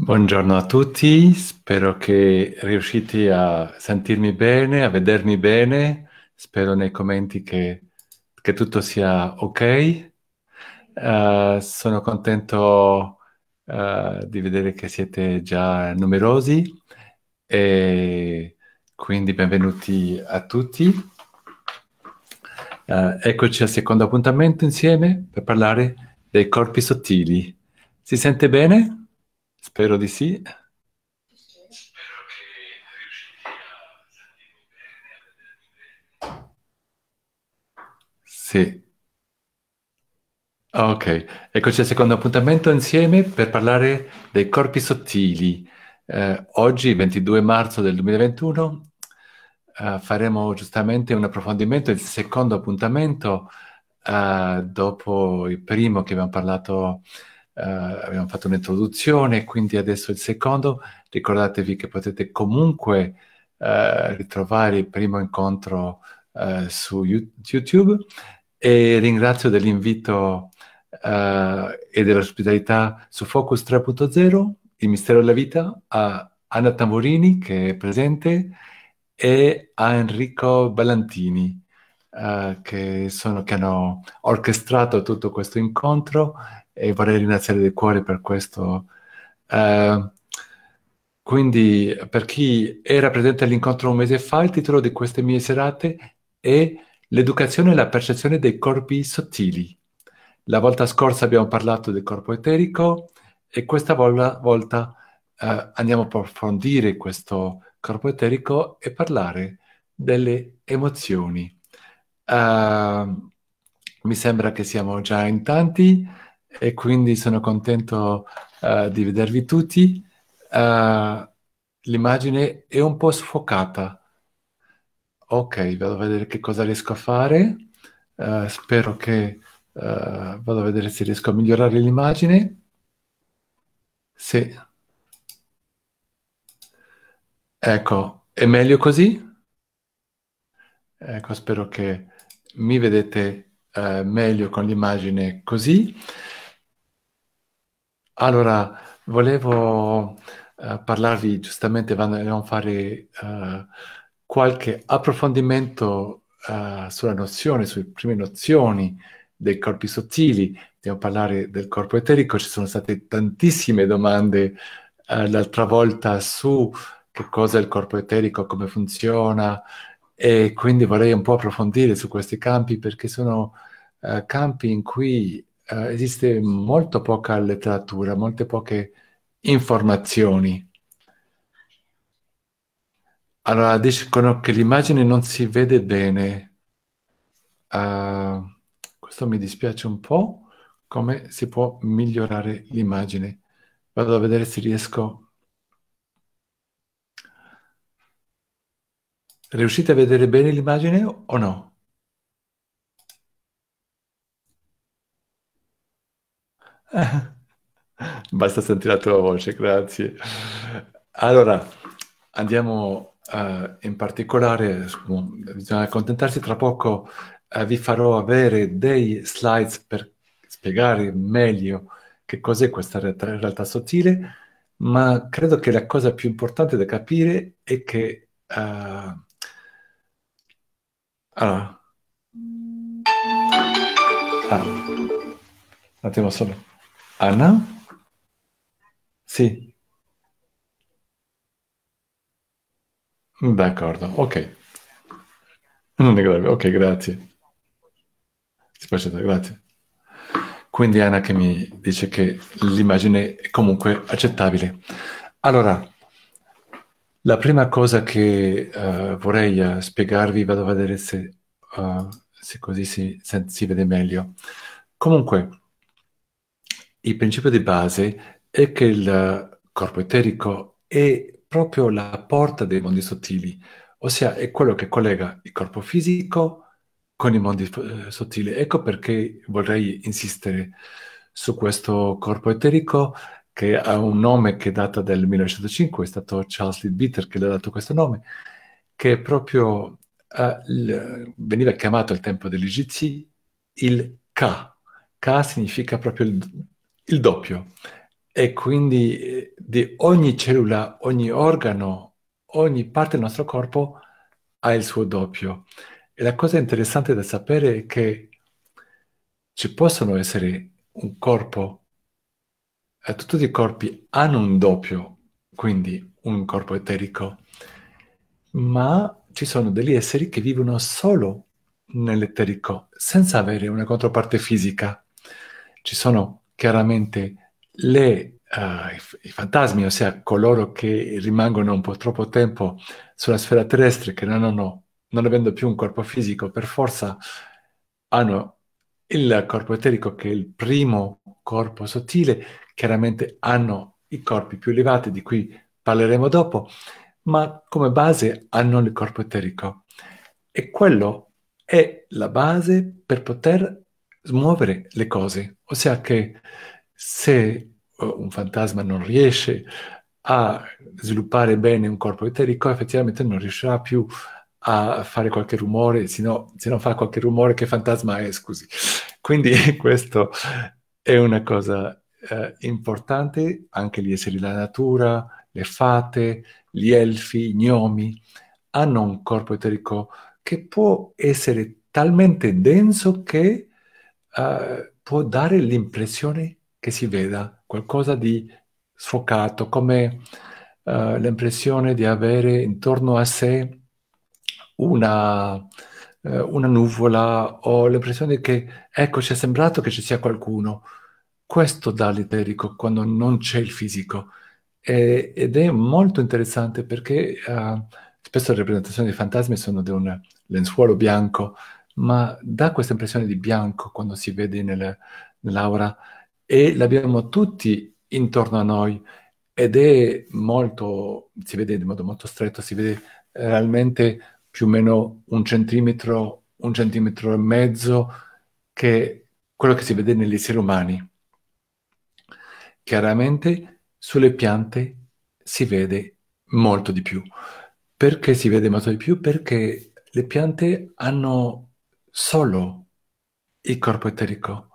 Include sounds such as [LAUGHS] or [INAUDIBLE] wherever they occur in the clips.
Buongiorno a tutti, spero che riuscite a sentirmi bene, a vedermi bene, spero nei commenti che, che tutto sia ok. Uh, sono contento uh, di vedere che siete già numerosi e quindi benvenuti a tutti. Uh, eccoci al secondo appuntamento insieme per parlare dei corpi sottili. Si sente bene? Spero di sì. Sì. Ok, eccoci al secondo appuntamento insieme per parlare dei corpi sottili. Eh, oggi, 22 marzo del 2021, eh, faremo giustamente un approfondimento, il secondo appuntamento eh, dopo il primo che abbiamo parlato eh, abbiamo fatto un'introduzione, quindi adesso il secondo. Ricordatevi che potete comunque eh, ritrovare il primo incontro eh, su YouTube e ringrazio dell'invito e dell'ospitalità su Focus 3.0, il mistero della vita, a Anna Tamburini che è presente e a Enrico Ballantini. Uh, che, sono, che, hanno orchestrato tutto questo incontro e vorrei ringraziare di cuore per questo. Uh, quindi, per chi era presente all'incontro un mese fa, il titolo di queste mie serate è L'educazione e la percezione dei corpi sottili. La volta scorsa abbiamo parlato del corpo eterico e questa volta, volta uh, andiamo a approfondire questo corpo eterico e parlare delle emozioni. Uh, mi sembra che siamo già in tanti e quindi sono contento uh, di vedervi tutti. Uh, l'immagine è un po' sfocata. Ok, vado a vedere che cosa riesco a fare. Uh, spero che vado a vedere se riesco a migliorare l'immagine. Sì. Ecco, è meglio così? Ecco, spero che mi vedete eh, meglio con l'immagine così. Allora, volevo eh, parlarvi giustamente, a fare eh, qualche approfondimento eh, sulla nozione, sulle prime nozioni dei corpi sottili, dobbiamo parlare del corpo eterico, ci sono state tantissime domande eh, l'altra volta su che cosa è il corpo eterico, come funziona e quindi vorrei un po' approfondire su questi campi perché sono eh, campi in cui eh, esiste molto poca letteratura, molte poche informazioni. Allora, dicono che l'immagine non si vede bene. Uh, questo mi dispiace un po'. Come si può migliorare l'immagine? Vado a vedere se riesco. Riuscite a vedere bene l'immagine o no? [LAUGHS] Basta sentire la tua voce, grazie. Allora, andiamo uh, in particolare, bisogna accontentarsi, tra poco uh, vi farò avere dei slides per spiegare meglio che cos'è questa realtà, realtà sottile, ma credo che la cosa più importante da capire è che... Uh, allora, ah, un attimo solo. Anna? Sì, d'accordo, ok. Non è grave, ok, grazie. Si può grazie. Quindi Anna che mi dice che l'immagine è comunque accettabile. Allora, la prima cosa che uh, vorrei uh, spiegarvi, vado a vedere se, uh, se così si, se si vede meglio. Comunque, il principio di base è che il corpo eterico è proprio la porta dei mondi sottili, ossia è quello che collega il corpo fisico con i mondi eh, sottili. Ecco perché vorrei insistere su questo corpo eterico che ha un nome che data del 1905, è stato Charles Leadbeater che le ha dato questo nome, che proprio eh, il, veniva chiamato al tempo degli egizi il Ka. Ka significa proprio il il doppio. E quindi eh, di ogni cellula, ogni organo, ogni parte del nostro corpo ha il suo doppio. E la cosa interessante da sapere è che ci possono essere un corpo, eh, tutti i corpi hanno un doppio, quindi un corpo eterico, ma ci sono degli esseri che vivono solo nell'eterico, senza avere una controparte fisica. Ci sono chiaramente le, uh, i, i, fantasmi, ossia coloro che rimangono un po' troppo tempo sulla sfera terrestre, che non, hanno, non avendo più un corpo fisico, per forza hanno il corpo eterico che è il primo corpo sottile, chiaramente hanno i corpi più elevati di cui parleremo dopo, ma come base hanno il corpo eterico e quello è la base per poter smuovere le cose, ossia che se eh, un fantasma non riesce a sviluppare bene un corpo eterico, effettivamente non riuscirà più a fare qualche rumore, se, no, se non fa qualche rumore che fantasma è, scusi. Quindi [LAUGHS] questo è una cosa eh, importante, anche gli esseri della natura, le fate, gli elfi, i gnomi, hanno un corpo eterico che può essere talmente denso che eh, può dare l'impressione che si veda qualcosa di sfocato, come uh, l'impressione di avere intorno a sé una, uh, una nuvola o l'impressione che, ecco, ci è sembrato che ci sia qualcuno. Questo dà l'eterico quando non c'è il fisico. E, ed è molto interessante perché spesso le rappresentazioni dei fantasmi sono di un lenzuolo bianco ma dà questa impressione di bianco quando si vede nelle, nell'aura e l'abbiamo tutti intorno a noi ed è molto, si vede in modo molto stretto, si vede realmente più o meno un centimetro, un centimetro e mezzo che quello che si vede negli esseri umani. Chiaramente sulle piante si vede molto di più. Perché si vede molto di più? Perché le piante hanno solo il corpo eterico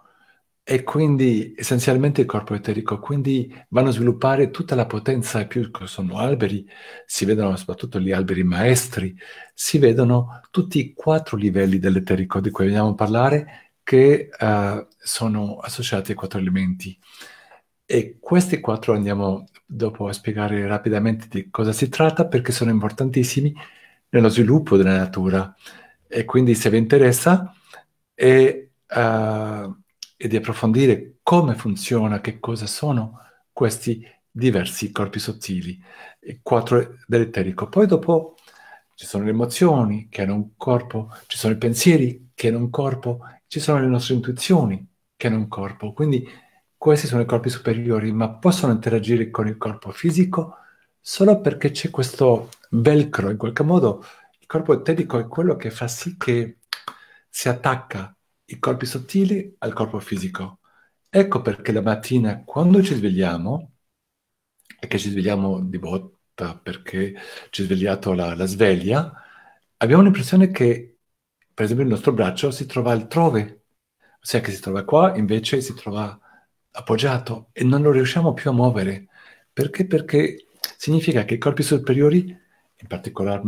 e quindi essenzialmente il corpo eterico, quindi vanno a sviluppare tutta la potenza e più sono alberi, si vedono soprattutto gli alberi maestri, si vedono tutti i quattro livelli dell'eterico di cui vogliamo parlare che uh, sono associati ai quattro elementi. E questi quattro andiamo dopo a spiegare rapidamente di cosa si tratta perché sono importantissimi nello sviluppo della natura e quindi se vi interessa e, uh, e di approfondire come funziona, che cosa sono questi diversi corpi sottili, il 4 dell'eterico. Poi dopo ci sono le emozioni che hanno un corpo, ci sono i pensieri che hanno un corpo, ci sono le nostre intuizioni che hanno un corpo. Quindi questi sono i corpi superiori, ma possono interagire con il corpo fisico solo perché c'è questo velcro, in qualche modo il corpo etterico è quello che fa sì che si attacca i corpi sottili al corpo fisico. Ecco perché la mattina quando ci svegliamo, e che ci svegliamo di botta perché ci è svegliato la, la sveglia, abbiamo l'impressione che, per esempio, il nostro braccio si trova altrove, ossia che si trova qua, invece si trova appoggiato e non lo riusciamo più a muovere. Perché? Perché significa che i corpi superiori in particolar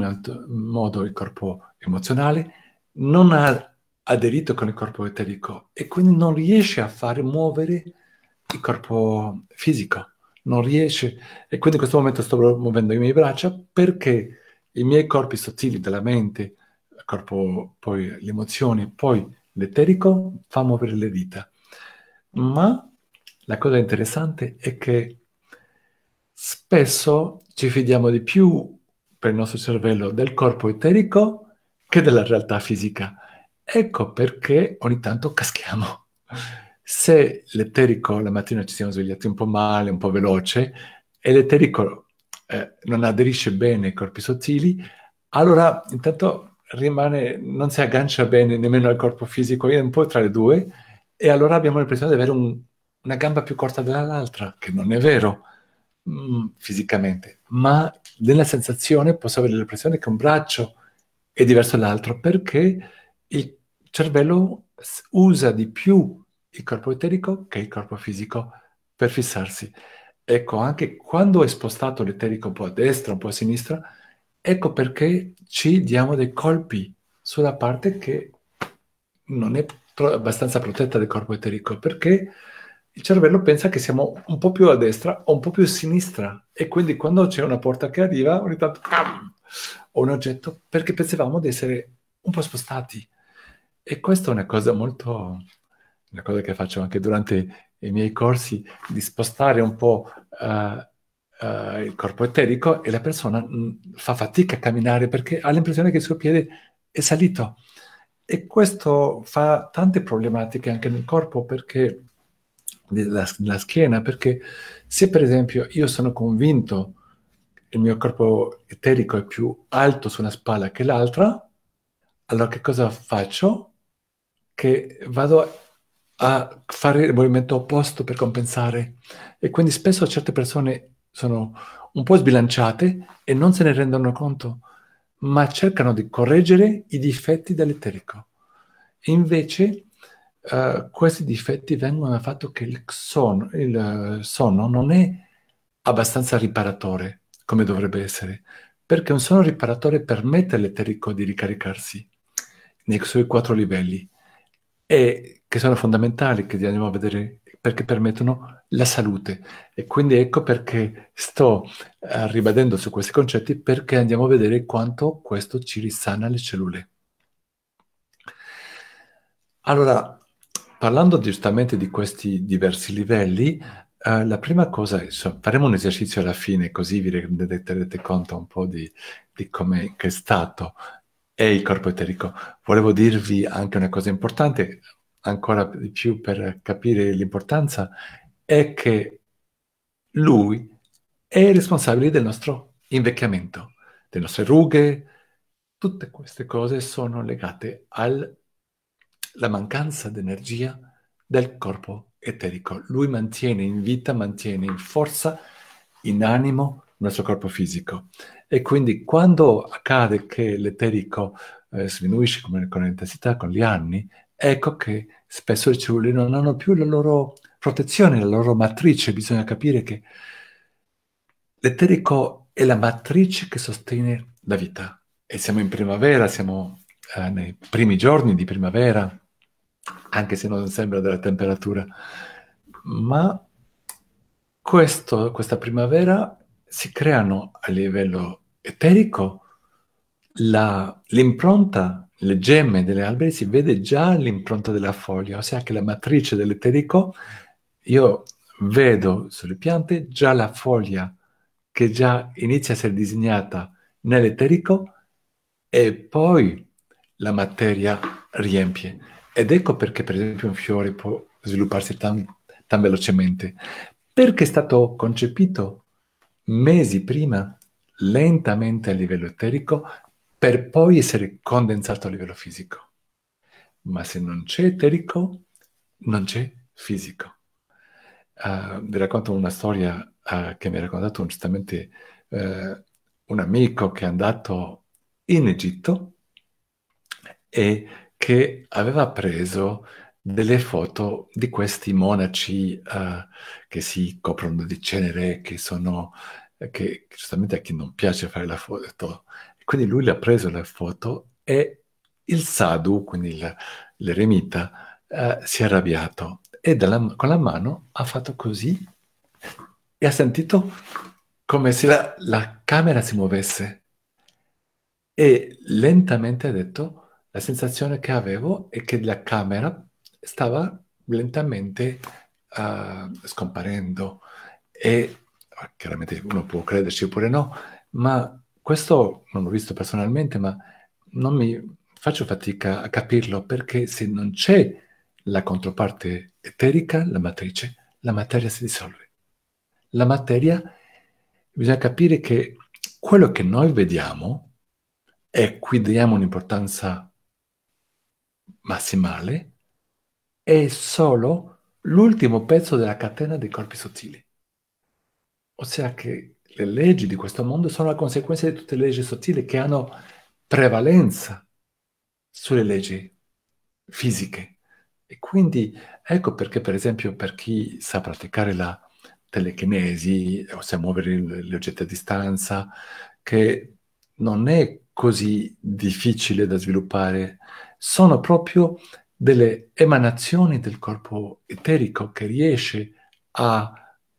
modo il corpo emozionale, non ha aderito con il corpo eterico e quindi non riesce a far muovere il corpo fisico, non riesce. E quindi in questo momento sto muovendo i miei braccia perché i miei corpi sottili della mente, il corpo, poi le emozioni, poi l'eterico fa muovere le dita. Ma la cosa interessante è che spesso ci fidiamo di più per il nostro cervello del corpo eterico che della realtà fisica. Ecco perché ogni tanto caschiamo. Se l'eterico la mattina ci siamo svegliati un po' male, un po' veloce, e l'eterico eh, non aderisce bene ai corpi sottili, allora intanto rimane, non si aggancia bene nemmeno al corpo fisico, è un po' tra le due, e allora abbiamo l'impressione di avere un, una gamba più corta dell'altra, che non è vero mm, fisicamente, ma nella sensazione posso avere l'impressione che un braccio è diverso dall'altro perché il cervello usa di più il corpo eterico che il corpo fisico per fissarsi. Ecco, anche quando è spostato l'eterico un po' a destra, un po' a sinistra, ecco perché ci diamo dei colpi sulla parte che non è abbastanza protetta del corpo eterico, perché il cervello pensa che siamo un po' più a destra o un po' più a sinistra e quindi quando c'è una porta che arriva ogni tanto pam, o un oggetto perché pensavamo di essere un po' spostati e questa è una cosa molto una cosa che faccio anche durante i miei corsi di spostare un po' uh, uh, il corpo eterico e la persona mh, mm, fa fatica a camminare perché ha l'impressione che il suo piede è salito e questo fa tante problematiche anche nel corpo perché della, della schiena, perché se per esempio io sono convinto che il mio corpo eterico è più alto su una spalla che l'altra, allora che cosa faccio? Che vado a fare il movimento opposto per compensare e quindi spesso certe persone sono un po' sbilanciate e non se ne rendono conto, ma cercano di correggere i difetti dell'eterico. Invece eh, questi difetti vengono dal fatto che il sonno, il eh, sonno non è abbastanza riparatore come dovrebbe essere, perché un sonno riparatore permette all'eterico di ricaricarsi nei suoi quattro livelli, e che sono fondamentali, che andiamo a vedere perché permettono la salute. E quindi ecco perché sto eh, ribadendo su questi concetti, perché andiamo a vedere quanto questo ci risana le cellule. Allora, Parlando giustamente di questi diversi livelli, eh, la prima cosa, è, so, faremo un esercizio alla fine così vi renderete conto un po' di, di come è stato e il corpo eterico. Volevo dirvi anche una cosa importante, ancora di più per capire l'importanza, è che lui è responsabile del nostro invecchiamento, delle nostre rughe, tutte queste cose sono legate al la mancanza d'energia del corpo eterico. Lui mantiene in vita, mantiene in forza, in animo il nostro corpo fisico. E quindi quando accade che l'eterico eh, sminuisce con, con l'intensità, con gli anni, ecco che spesso le cellule non hanno più la loro protezione, la loro matrice. Bisogna capire che l'eterico è la matrice che sostiene la vita. E siamo in primavera, siamo eh, nei primi giorni di primavera, anche se non sembra della temperatura. Ma questo, questa primavera si creano a livello eterico la, l'impronta, le gemme degli alberi, si vede già l'impronta della foglia, ossia che la matrice dell'eterico, io vedo sulle piante già la foglia che già inizia a essere disegnata nell'eterico e poi la materia riempie. Ed ecco perché, per esempio, un fiore può svilupparsi tan, tan velocemente, perché è stato concepito mesi prima, lentamente a livello eterico, per poi essere condensato a livello fisico. Ma se non c'è eterico, non c'è fisico. Uh, vi racconto una storia uh, che mi ha raccontato giustamente uh, un amico che è andato in Egitto e che aveva preso delle foto di questi monaci uh, che si coprono di cenere, che sono che giustamente a chi non piace fare la foto. Quindi lui le ha preso la foto e il sadhu, quindi l'eremita, eh, si è arrabbiato e dalla, con la mano ha fatto così e ha sentito come se la, la camera si muovesse e lentamente ha detto la sensazione che avevo è che la camera stava lentamente uh, scomparendo e ah, chiaramente uno può crederci oppure no, ma questo non l'ho visto personalmente, ma non mi faccio fatica a capirlo perché se non c'è la controparte eterica, la matrice, la materia si dissolve. La materia, bisogna capire che quello che noi vediamo, e qui diamo un'importanza massimale è solo l'ultimo pezzo della catena dei corpi sottili. Ossia che le leggi di questo mondo sono la conseguenza di tutte le leggi sottili che hanno prevalenza sulle leggi fisiche. E quindi ecco perché, per esempio, per chi sa praticare la telechinesi, ossia muovere gli oggetti a distanza, che non è così difficile da sviluppare sono proprio delle emanazioni del corpo eterico che riesce a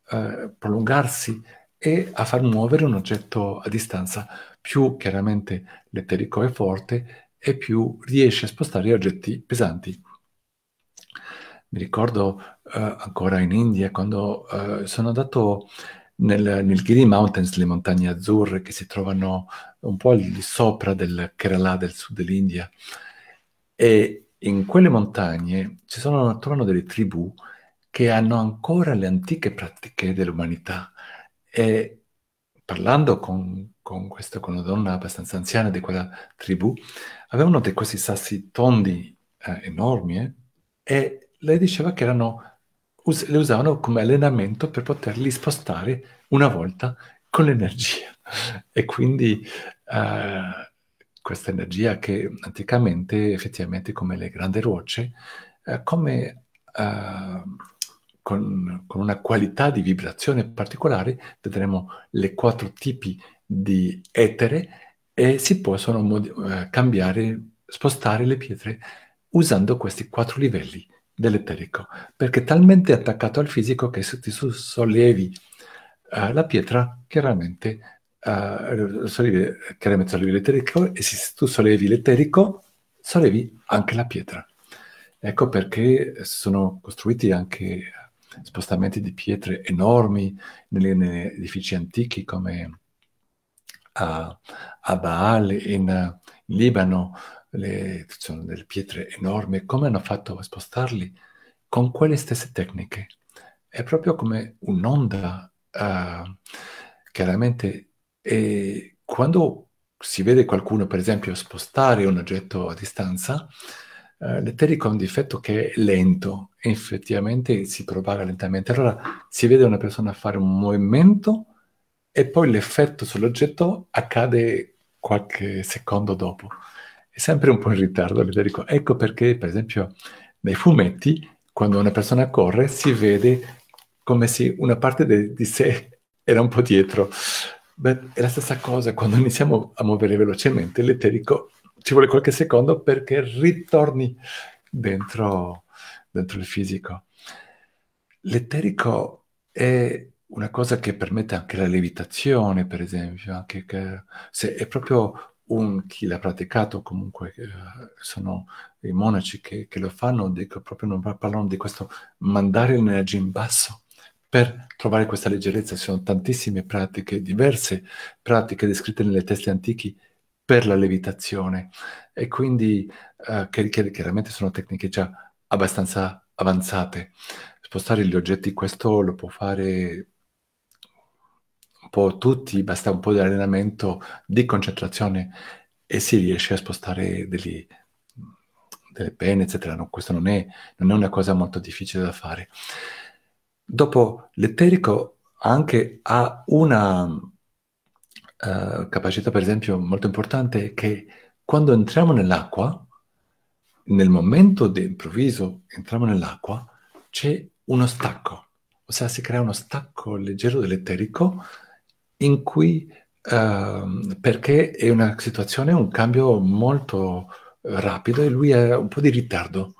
eh, prolungarsi e a far muovere un oggetto a distanza. Più chiaramente l'eterico è forte e più riesce a spostare oggetti pesanti. Mi ricordo eh, ancora in India quando eh, sono andato nel, nel Giri Mountains, le montagne azzurre che si trovano un po' lì sopra del Kerala, del sud dell'India, e in quelle montagne ci sono, trovano delle tribù che hanno ancora le antiche pratiche dell'umanità. E parlando con, con, questa, con una donna abbastanza anziana di quella tribù, avevano dei questi sassi tondi eh, enormi eh, e lei diceva che erano, us- le usavano come allenamento per poterli spostare una volta con l'energia. [LAUGHS] e quindi... Eh, questa energia che anticamente, effettivamente, come le grandi rocce, eh, come, eh, con, con, una qualità di vibrazione particolare, vedremo le quattro tipi di etere e si possono modi- eh, cambiare, spostare le pietre usando questi quattro livelli dell'eterico, perché è talmente attaccato al fisico che se ti sollevi eh, la pietra, chiaramente eh, sollevi, chiaramente sollevi l'eterico e se tu sollevi l'eterico, sollevi anche la pietra. Ecco perché sono costruiti anche spostamenti di pietre enormi negli, negli edifici antichi come eh, a, a Baal in, in Libano, le, sono delle pietre enormi, come hanno fatto a spostarli? Con quelle stesse tecniche. È proprio come un'onda uh, chiaramente e quando si vede qualcuno, per esempio, spostare un oggetto a distanza, eh, l'eterico ha un difetto che è lento e effettivamente si propaga lentamente. Allora si vede una persona fare un movimento e poi l'effetto sull'oggetto accade qualche secondo dopo. È sempre un po' in ritardo l'eterico. Ecco perché, per esempio, nei fumetti, quando una persona corre, si vede come se una parte de- di sé [LAUGHS] era un po' dietro Beh, è la stessa cosa, quando iniziamo a muovere velocemente l'eterico ci vuole qualche secondo perché ritorni dentro, dentro il fisico. L'eterico è una cosa che permette anche la levitazione, per esempio, anche che, se è proprio un, chi l'ha praticato, comunque eh, sono i monaci che, che lo fanno, dico, proprio non parlano di questo mandare l'energia in basso per trovare questa leggerezza ci sono tantissime pratiche, diverse pratiche descritte nelle teste antichi per la levitazione e quindi eh, che, che chiaramente sono tecniche già abbastanza avanzate. Spostare gli oggetti, questo lo può fare un po' tutti, basta un po' di allenamento, di concentrazione e si riesce a spostare degli, delle penne, eccetera. No, questo non è, non è una cosa molto difficile da fare. Dopo l'etterico anche ha una uh, capacità, per esempio, molto importante che quando entriamo nell'acqua, nel momento di improvviso entriamo nell'acqua, c'è uno stacco, ossia si crea uno stacco leggero dell'etterico in cui, uh, perché è una situazione, un cambio molto eh, rapido e lui ha un po' di ritardo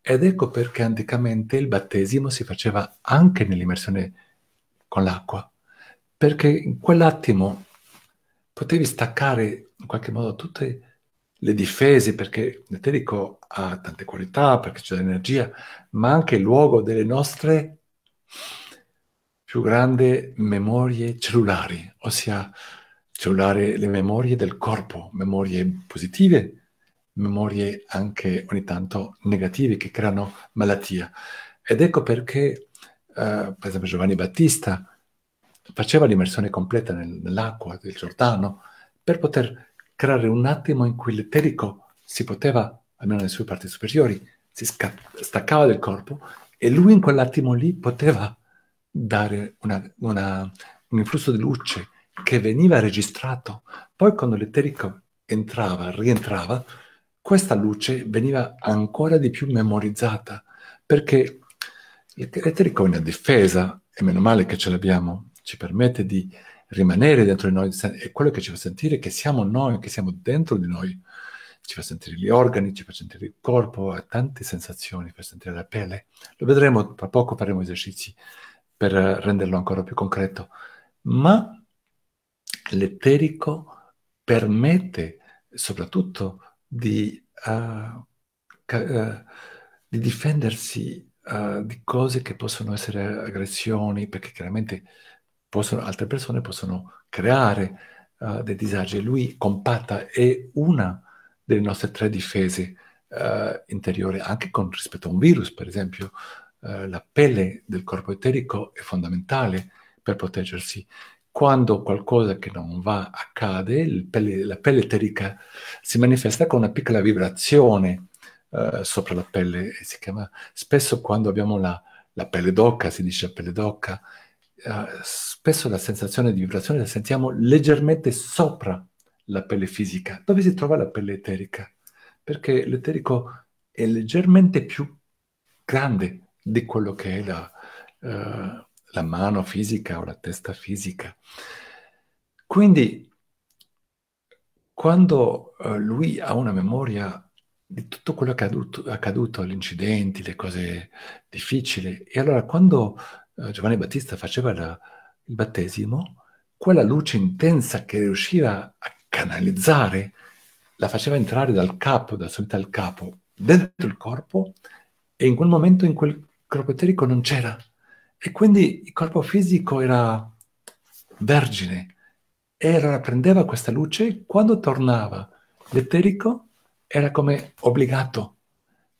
ed ecco perché anticamente il battesimo si faceva anche nell'immersione con l'acqua, perché in quell'attimo potevi staccare in qualche modo tutte le difese, perché l'eterico ha tante qualità, perché c'è l'energia, ma anche il luogo delle nostre più grandi memorie cellulari, ossia cellulare, le memorie del corpo, memorie positive memorie anche ogni tanto negative che creano malattia. Ed ecco perché, eh, per esempio, Giovanni Battista faceva l'immersione completa nel, nell'acqua del Giordano per poter creare un attimo in cui l'eterico si poteva, almeno nelle sue parti superiori, si sca- staccava del corpo e lui in quell'attimo lì poteva dare una, una, un influsso di luce che veniva registrato. Poi quando l'eterico entrava, rientrava, questa luce veniva ancora di più memorizzata, perché è una difesa, e meno male che ce l'abbiamo, ci permette di rimanere dentro di noi, e quello che ci fa sentire che siamo noi, che siamo dentro di noi, ci fa sentire gli organi, ci fa sentire il corpo, ha tante sensazioni, fa sentire la pelle. Lo vedremo, tra poco faremo esercizi per renderlo ancora più concreto, ma l'eterico permette soprattutto di, uh, ca- eh, di difendersi uh, di cose che possono essere aggressioni, perché chiaramente possono, altre persone possono creare uh, dei disagi. Lui compatta è una delle nostre tre difese interiori, anche con rispetto a un virus, per esempio. la pelle del corpo eterico è fondamentale per proteggersi quando qualcosa che non va accade, pelle, la pelle eterica si manifesta con una piccola vibrazione eh, sopra la pelle, si chiama, spesso quando abbiamo la, la pelle d'occa, si dice pelle d'occa, eh, spesso la sensazione di vibrazione la sentiamo leggermente sopra la pelle fisica, dove si trova la pelle eterica, perché l'eterico è leggermente più grande di quello che è la... Eh, la mano fisica o la testa fisica. Quindi, quando eh, lui ha una memoria di tutto quello che è accaduto, accaduto, gli incidenti, le cose difficili, e allora quando eh, Giovanni Battista faceva la, il battesimo, quella luce intensa che riusciva a canalizzare la faceva entrare dal capo, da solita al capo, dentro il corpo, e in quel momento in quel corpo eterico non c'era e quindi il corpo fisico era vergine e prendeva questa luce, quando tornava l'eterico era come obbligato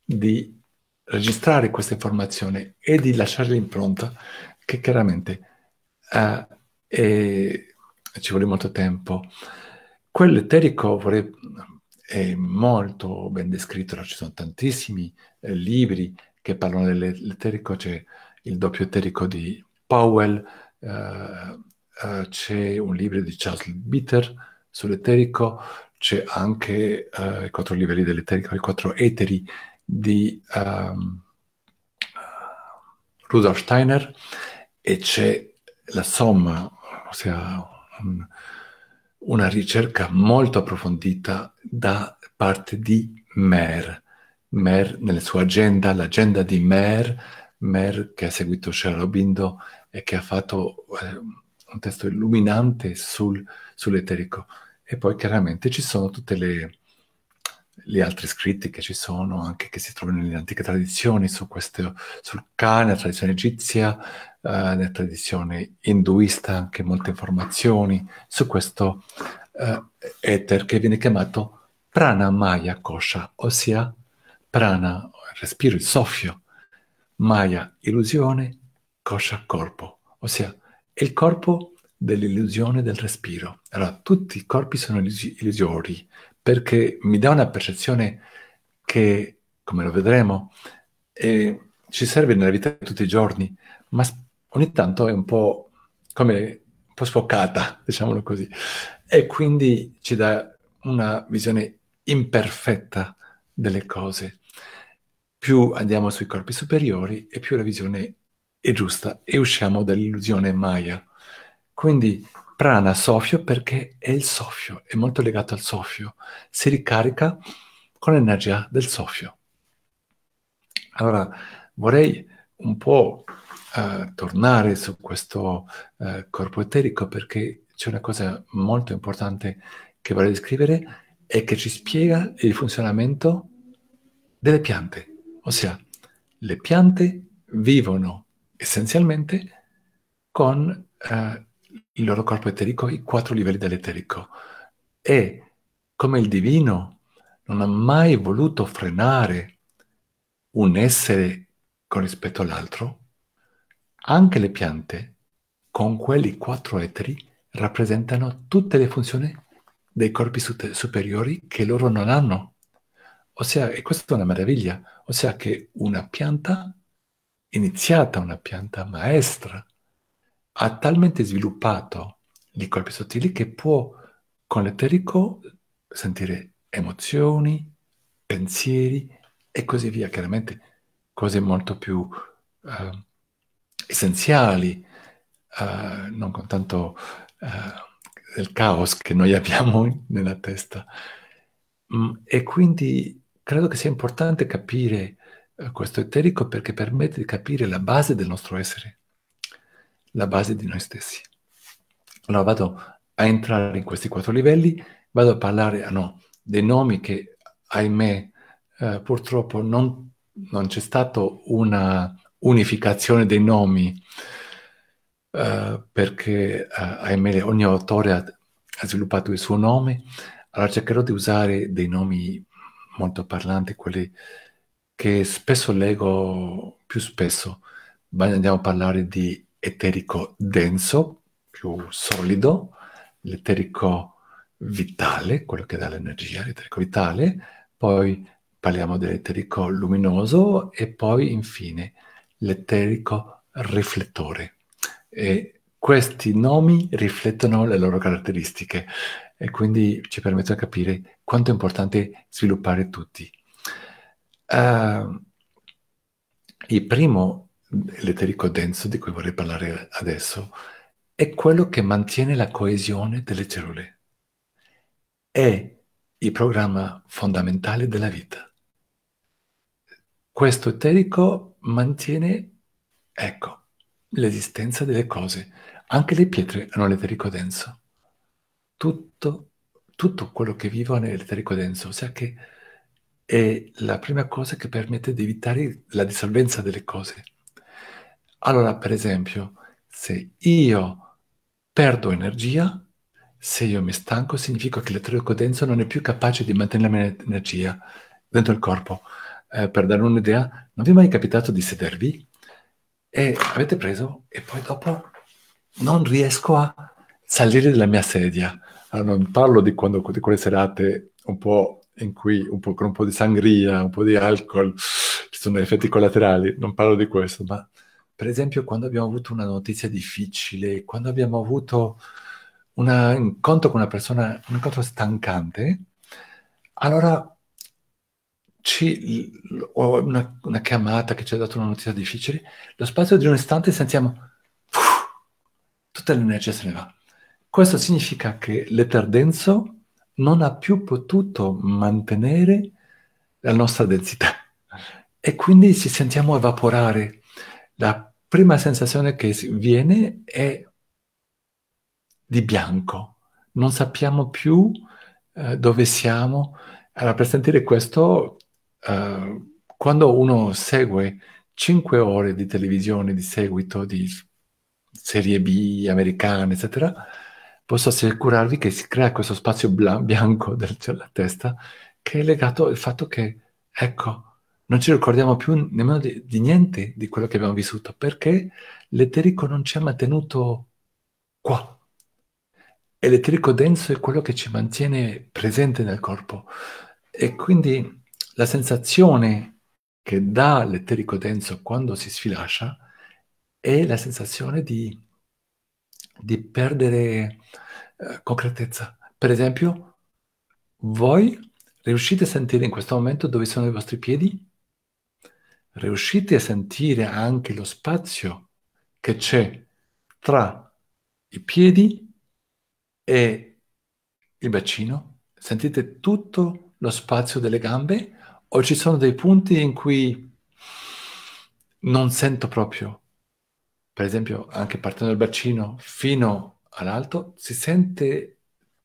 di registrare questa informazione e di lasciare l'impronta che chiaramente uh, eh, ci vuole molto tempo. Quell'eterico vorrei, è molto ben descritto, ci sono tantissimi eh, libri che parlano dell'eterico, c'è cioè, il doppio eterico di Powell, eh, eh, c'è un libro di Charles Bitter sull'eterico, c'è anche eh, i quattro livelli dell'eterico, i quattro eteri di um, Rudolf Steiner e c'è la somma, ossia un, una ricerca molto approfondita da parte di Mer. Mer nella sua agenda, l'agenda di Mer Mer che ha seguito Sherobindo e che ha fatto eh, un testo illuminante sul, sull'eterico. E poi chiaramente ci sono tutte le, gli altri scritti che ci sono, anche che si trovano nelle antiche tradizioni, su questo, sul cane, nella tradizione egizia, eh, nella tradizione induista, anche molte informazioni su questo eh, eter che viene chiamato Prana Maya Kosha, ossia prana, il respiro, il soffio, Maya, illusione, coscia, corpo, ossia è il corpo dell'illusione del respiro. Allora, tutti i corpi sono illusori perché mi dà una percezione che, come lo vedremo, eh, ci serve nella vita di tutti i giorni, ma ogni tanto è un po' come un po' sfocata, [LAUGHS] diciamolo così, e quindi ci dà una visione imperfetta delle cose più andiamo sui corpi superiori e più la visione è giusta e usciamo dall'illusione maya. Quindi prana soffio perché è il soffio, è molto legato al soffio, si ricarica con l'energia del soffio. Allora vorrei un po' eh, tornare su questo eh, corpo eterico perché c'è una cosa molto importante che vorrei descrivere e che ci spiega il funzionamento delle piante. Ossia, le piante vivono essenzialmente con eh, il loro corpo eterico, i quattro livelli dell'eterico. E come il divino non ha mai voluto frenare un essere con rispetto all'altro, anche le piante, con quelli quattro eteri, rappresentano tutte le funzioni dei corpi superiori che loro non hanno. Ossia, e questa è una meraviglia, ossia che una pianta, iniziata una pianta maestra, ha talmente sviluppato i colpi sottili che può con l'eterico sentire emozioni, pensieri e così via, chiaramente cose molto più uh, essenziali, uh, non con tanto uh, del caos che noi [LAUGHS] abbiamo nella testa. Mm, e quindi credo che sia importante capire eh, questo eterico perché permette di capire la base del nostro essere, la base di noi stessi. Allora vado a entrare in questi quattro livelli, vado a parlare ah no, dei nomi che, ahimè, eh, purtroppo non, non c'è stata una unificazione dei nomi. Uh, perché uh, ahimè ogni autore ha, ha, sviluppato il suo nome, allora cercherò di usare dei nomi molto parlanti, quelli che spesso leggo più spesso. Andiamo a parlare di eterico denso, più solido, l'eterico vitale, quello che dà l'energia, l'eterico vitale, poi parliamo dell'eterico luminoso e poi infine l'eterico riflettore. E questi nomi riflettono le loro caratteristiche e quindi ci permettono di capire quanto è importante sviluppare tutti. Uh, il primo l'eterico denso di cui vorrei parlare adesso è quello che mantiene la coesione delle cellule. È il programma fondamentale della vita. Questo eterico mantiene, ecco, l'esistenza delle cose anche le pietre hanno l'eterico denso. Tutto, tutto quello che vivo è l'eterico denso, ossia che è la prima cosa che permette di evitare la dissolvenza delle cose. Allora, per esempio, se io perdo energia, se io mi stanco, significa che l'eterico denso non è più capace di mantenere la mia energia dentro il corpo. Eh, per dare un'idea, non vi è mai capitato di sedervi e avete preso e poi dopo non riesco a salire dalla mia sedia. Allora, non parlo di, quando, di quelle serate un po' in cui un po', con un po' di sangria, un po' di alcol, ci sono effetti collaterali, non parlo di questo, ma per esempio quando abbiamo avuto una notizia difficile, quando abbiamo avuto una, un incontro con una persona, un incontro stancante, allora ci, ho una, una chiamata che ci ha dato una notizia difficile, lo spazio di un istante sentiamo tutta l'energia se ne va. Questo significa che l'eter denso non ha più potuto mantenere la nostra densità e quindi ci sentiamo evaporare. La prima sensazione che viene è di bianco, non sappiamo più eh, dove siamo. Allora, per sentire questo, eh, quando uno segue cinque ore di televisione di seguito, di serie B americane, eccetera, posso assicurarvi che si crea questo spazio blan- bianco del, della testa che è legato al fatto che, ecco, non ci ricordiamo più nemmeno di, di, niente di quello che abbiamo vissuto, perché l'eterico non ci ha mantenuto qua. E l'eterico denso è quello che ci mantiene presente nel corpo. E quindi la sensazione che dà l'eterico denso quando si sfilascia è la sensazione di, di perdere eh, concretezza. Per esempio, voi riuscite a sentire in questo momento dove sono i vostri piedi? Riuscite a sentire anche lo spazio che c'è tra i piedi e il bacino? Sentite tutto lo spazio delle gambe o ci sono dei punti in cui non sento proprio per esempio, anche partendo dal bacino fino all'alto, si sente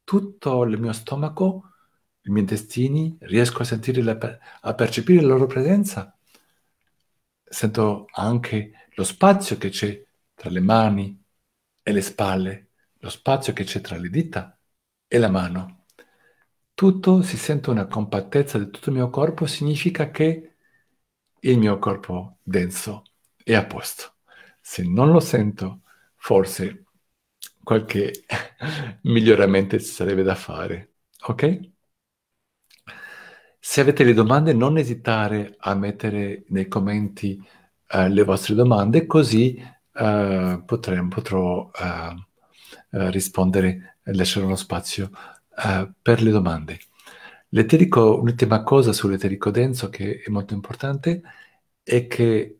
tutto il mio stomaco, i miei intestini, riesco a sentire, la, a percepire la loro presenza. Sento anche lo spazio che c'è tra le mani e le spalle, lo spazio che c'è tra le dita e la mano. Tutto si sente una compattezza di tutto il mio corpo, significa che il mio corpo denso è a posto se non lo sento, forse qualche [LAUGHS] miglioramento ci sarebbe da fare. Ok? Se avete le domande, non esitare a mettere nei commenti uh, le vostre domande, così uh, potremo, potrò uh, rispondere e lasciare uno spazio per le domande. L'eterico, un'ultima cosa sull'eterico denso che è molto importante è che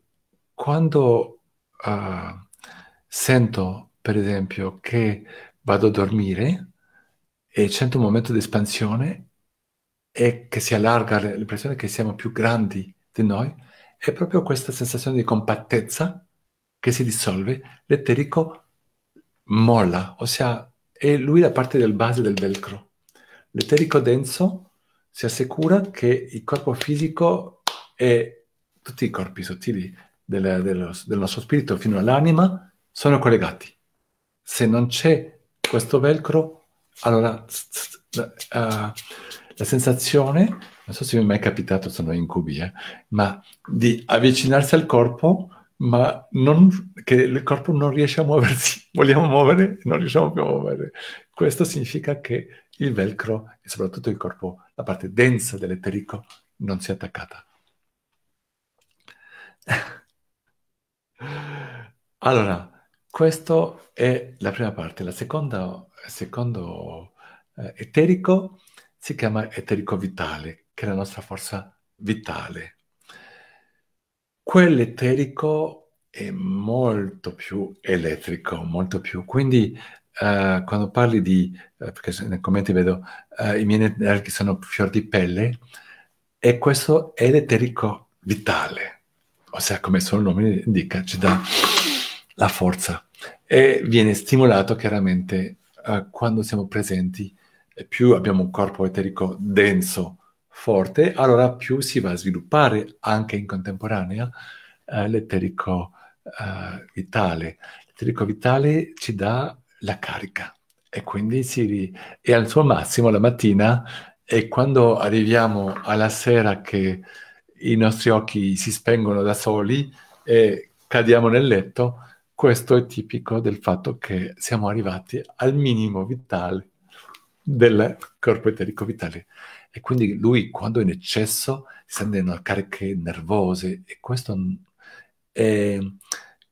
quando uh, sento, per esempio, che vado a dormire e sento un momento di espansione e che si allarga l'impressione che siamo più grandi di noi, è proprio questa sensazione di compattezza che si dissolve, l'eterico molla, ossia è lui la parte del base del velcro. L'eterico denso si assicura che il corpo fisico e tutti i corpi sottili del, del, del nostro spirito fino all'anima sono collegati. Se non c'è questo velcro, allora la, eh, la sensazione, non so se mi è mai capitato, sono incubi, eh, ma di avvicinarsi al corpo, ma non, che il corpo non riesce a muoversi, [LAUGHS] vogliamo muovere, non riusciamo più a muovere. Questo significa che il velcro e soprattutto il corpo, la parte densa dell'eterico, non si è attaccata. [LAUGHS] Allora, questa è la prima parte. La seconda, secondo eh, eterico si chiama eterico vitale, che è la nostra forza vitale. Quell'eterico è molto più elettrico, molto più. Quindi eh, quando parli di, eh, perché nei commenti vedo eh, i miei energhi sono fior di pelle, e questo è l'eterico vitale ossia come solo il nome indica, ci dà la forza e viene stimolato chiaramente eh, quando siamo presenti, più abbiamo un corpo eterico denso, forte, allora più si va a sviluppare anche in contemporanea eh, l'eterico eh, vitale. L'eterico vitale ci dà la carica e quindi si è al suo massimo la mattina e quando arriviamo alla sera che i nostri occhi si spengono da soli e cadiamo nel letto, questo è tipico del fatto che siamo arrivati al minimo vitale del corpo eterico vitale. E quindi lui, quando è in eccesso, si sente cariche nervose e questo è...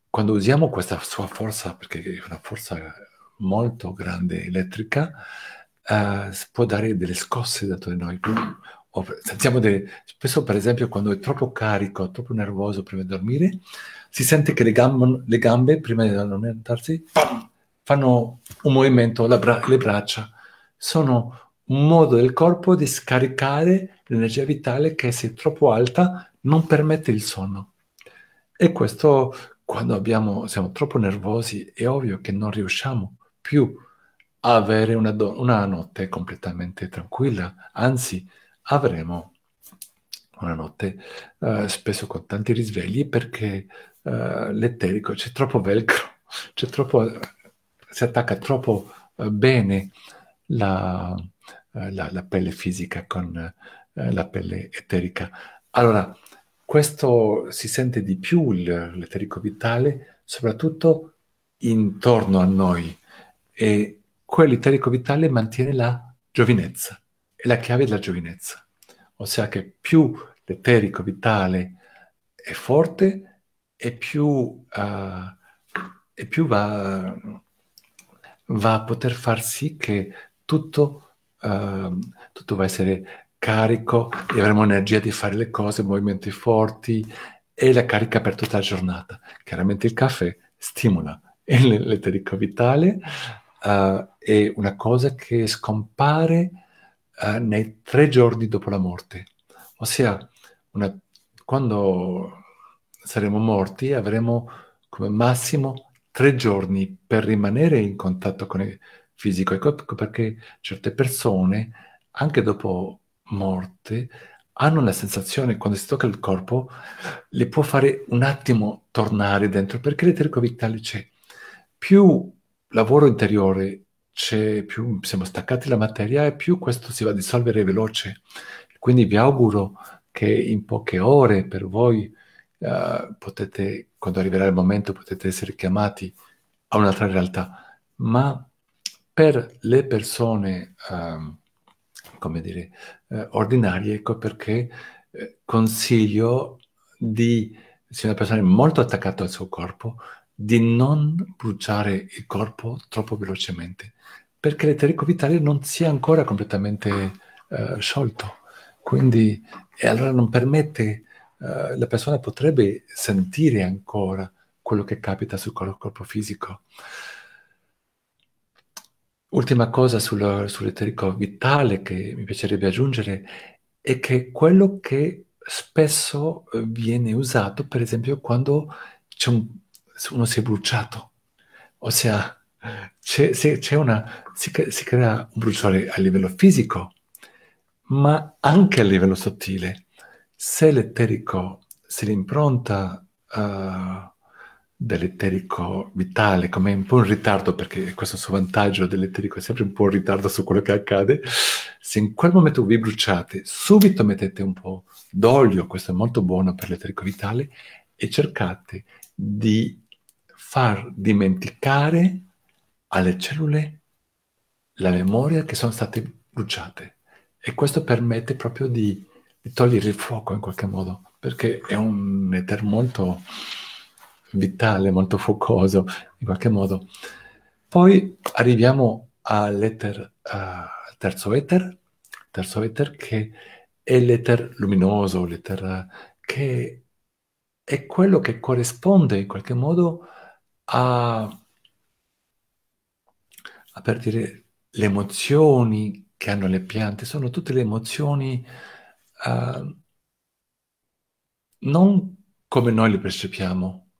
Quando usiamo questa sua forza, perché è una forza molto grande elettrica, uh, può dare delle scosse da di noi. Delle, spesso per esempio quando è troppo carico, troppo nervoso prima di dormire, si sente che le, gambe, le gambe prima di allontanarsi fanno un movimento, bra- le braccia sono un modo del corpo di scaricare l'energia vitale che se troppo alta non permette il sonno. E questo quando abbiamo, siamo troppo nervosi è ovvio che non riusciamo più a avere una, do- una notte completamente tranquilla, anzi avremo una notte eh, spesso con tanti risvegli perché eh, l'eterico c'è troppo velcro, [LAUGHS] c'è troppo, eh, si attacca troppo eh, bene la, eh, la, la, pelle fisica con eh, la pelle eterica. Allora, questo si sente di più l'eterico vitale, soprattutto intorno a noi e quell'eterico vitale mantiene la giovinezza è la chiave della giovinezza, ossia che più l'eterico vitale è forte e più, uh, e più va, va, a poter far sì che tutto, uh, tutto va a essere carico e avremo energia di fare le cose, movimenti forti e la carica per tutta la giornata. Chiaramente il caffè stimola [LAUGHS] l'eterico vitale, uh, è una cosa che scompare eh, nei tre giorni dopo la morte. Ossia, una, quando saremo morti avremo come massimo tre giorni per rimanere in contatto con il fisico. Ecco, ecco perché certe persone, anche dopo morte, hanno la sensazione, quando si tocca il corpo, le può fare un attimo tornare dentro, perché l'eterico vitale c'è. Più lavoro interiore più, siamo staccati dalla materia e più questo si va a dissolvere veloce. Quindi vi auguro che in poche ore per voi uh, potete, quando arriverà il momento, potete essere chiamati a un'altra realtà. Ma per le persone, um, come dire, eh, ordinarie, ecco perché eh, consiglio di, se una persona è molto attaccata al suo corpo, di non bruciare il corpo troppo velocemente perché l'eterico vitale non sia ancora completamente ah. eh, sciolto. Quindi, e allora non permette, eh, la persona potrebbe sentire ancora quello che capita sul corpo fisico. Ultima cosa sul, sull'eterico vitale che mi piacerebbe aggiungere è che quello che spesso eh, viene usato, per esempio, quando un, uno si è bruciato, ossia c'è, se, c'è una, si, si crea un bruciore a livello fisico, ma anche a livello sottile. Se l'eterico, se l'impronta uh, dell'eterico vitale, come un po' in ritardo, perché questo suo vantaggio dell'eterico è sempre un po' in ritardo su quello che accade, se in quel momento vi bruciate, subito mettete un po' d'olio, questo è molto buono per l'eterico vitale, e cercate di far dimenticare alle cellule la memoria che sono state bruciate e questo permette proprio di, di togliere il fuoco in qualche modo perché è un eter molto vitale, molto focoso in qualche modo. Poi arriviamo all'eter, uh, terzo eter, terzo eter che è l'eter luminoso, l'eter che è quello che corrisponde in qualche modo a a partire le emozioni che hanno le piante, sono tutte le emozioni uh, non come noi le percepiamo,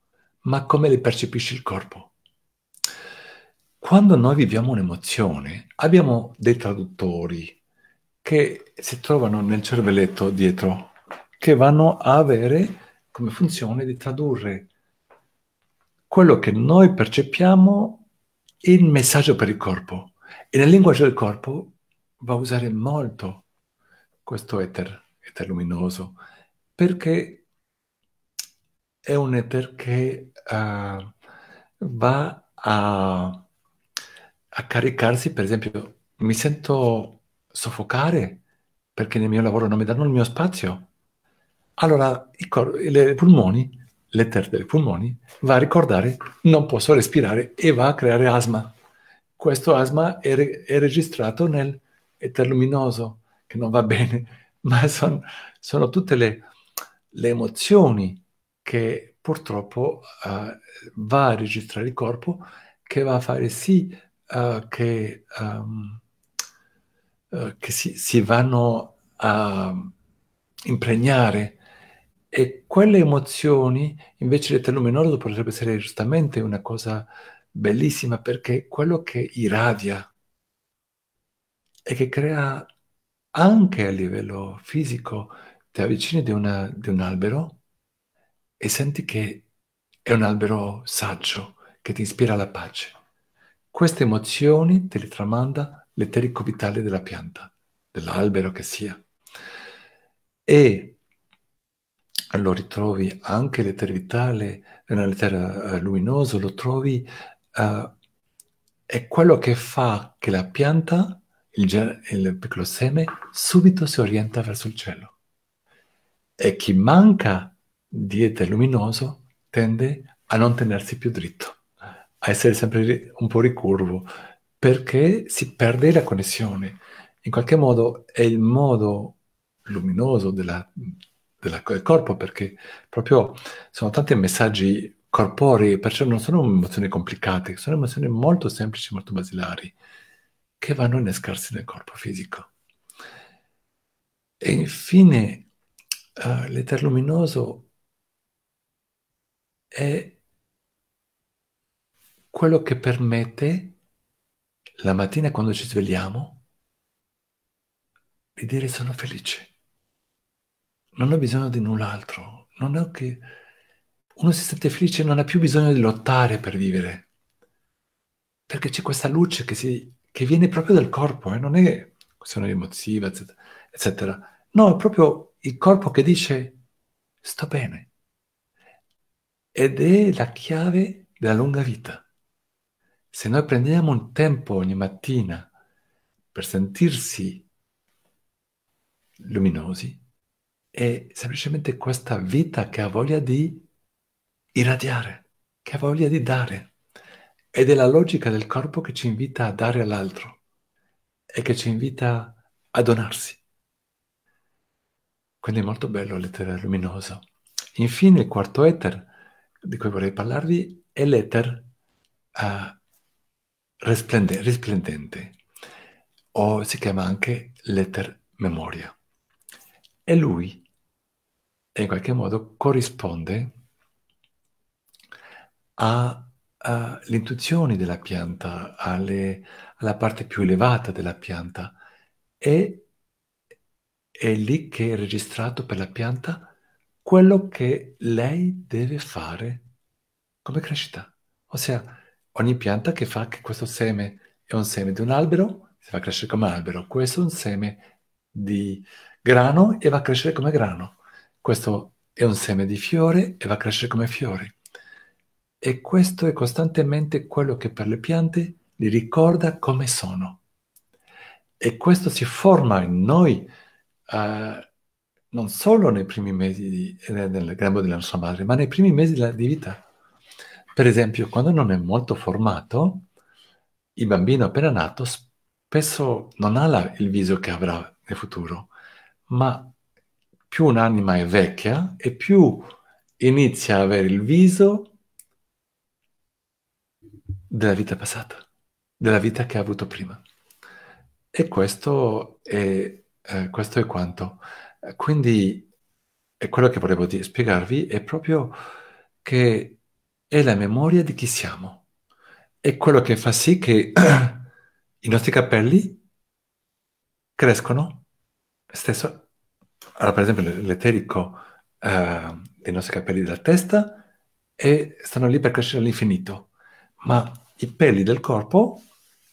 ma come le percepisce il corpo. Quando noi viviamo un'emozione, abbiamo dei traduttori che si trovano nel cervelletto dietro, che vanno a avere come funzione di tradurre quello che noi percepiamo il messaggio per il corpo. E nel linguaggio del corpo va a usare molto questo eter, eter luminoso, perché è un eter che uh, va a, a caricarsi, per esempio, mi sento soffocare perché nel mio lavoro non mi danno il mio spazio. Allora i, cor- i pulmoni l'eterno dei polmoni, va a ricordare non posso respirare e va a creare asma. Questo asma è, re- è registrato nel luminoso, che non va [LAUGHS] bene, ma son, sono tutte le, le, emozioni che purtroppo uh, va a registrare il corpo, che va a fare sì uh, che, um, uh, che si, si, vanno a impregnare e quelle emozioni, invece l'età luminoso potrebbe essere giustamente una cosa bellissima perché quello che irradia e che crea anche a livello fisico, ti avvicini di, una, di un albero e senti che è un albero saggio che ti ispira alla pace. Queste emozioni te le tramanda l'eterico vitale della pianta, dell'albero che sia. E lo ritrovi anche l'etere vitale, eh, l'etere eh, luminoso, lo trovi, uh, è quello che fa che la pianta, il, il piccolo seme, subito si orienta verso il cielo. E chi manca di etere luminoso tende a non tenersi più dritto, a essere sempre un po' ricurvo, perché si perde la connessione. In qualche modo è il modo luminoso della del corpo perché proprio sono tanti messaggi corporei, perciò non sono emozioni complicate, sono emozioni molto semplici, molto basilari, che vanno a innescarsi nel corpo fisico. E infine, uh, l'eter luminoso è quello che permette la mattina quando ci svegliamo di dire sono felice non ho bisogno di null'altro, non ho che... Uno si sente felice e non ha più bisogno di lottare per vivere, perché c'è questa luce che, si... che viene proprio dal corpo, eh? non è questione emotiva, eccetera. No, è proprio il corpo che dice sto bene. Ed è la chiave della lunga vita. Se noi prendiamo un tempo ogni mattina per sentirsi luminosi, è semplicemente questa vita che ha voglia di irradiare, che ha voglia di dare. Ed è la logica del corpo che ci invita a dare all'altro e che ci invita a donarsi. Quindi è molto bello l'etere luminoso. Infine, il quarto eter di cui vorrei parlarvi è l'etere eh, uh, risplendente, o si chiama anche l'etere memoria. E lui in qualche modo corrisponde alle intuizioni della pianta, alle, alla parte più elevata della pianta e è lì che è registrato per la pianta quello che lei deve fare come crescita. Ossia, ogni pianta che fa che questo seme è un seme di un albero, si fa crescere come albero, questo è un seme di grano e va a crescere come grano. Questo è un seme di fiore e va a crescere come fiore. E questo è costantemente quello che per le piante li ricorda come sono. E questo si forma in noi eh, non solo nei primi mesi di, nel grembo della nostra madre, ma nei primi mesi di vita. Per esempio, quando non è molto formato, il bambino appena nato spesso non ha la, il viso che avrà nel futuro, ma più un'anima è vecchia e più inizia a avere il viso della vita passata, della vita che ha avuto prima. E questo è, eh, questo è quanto. Quindi è quello che volevo spiegarvi è proprio che è la memoria di chi siamo. È quello che fa sì che [CLEARS THROAT] i nostri capelli crescono stesso allora, per esempio, l'eterico eh, dei nostri capelli della testa e stanno lì per crescere all'infinito, ma i peli del corpo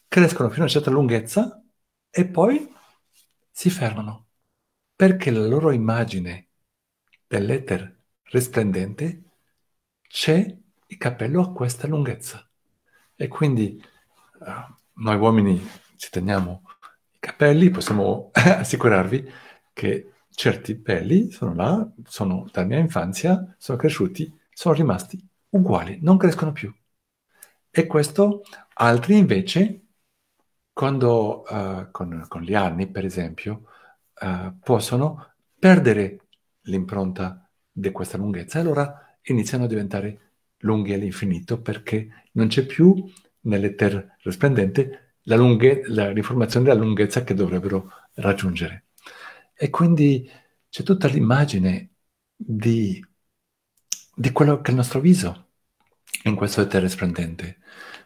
crescono fino a una certa lunghezza e poi si fermano, perché la loro immagine dell'eter risplendente c'è il capello a questa lunghezza. E quindi uh, noi uomini ci teniamo i capelli, possiamo [LAUGHS] assicurarvi che certi pelli sono là, sono dalla mia infanzia, sono cresciuti, sono rimasti uguali, non crescono più. E questo altri invece, quando, uh, con, con, gli anni per esempio, uh, possono perdere l'impronta di questa lunghezza, allora iniziano a diventare lunghi all'infinito perché non c'è più nell'eter resplendente la, lunghe- la, l'informazione della lunghezza che dovrebbero raggiungere. E quindi c'è tutta l'immagine di, di quello che è il nostro viso in questo etere splendente.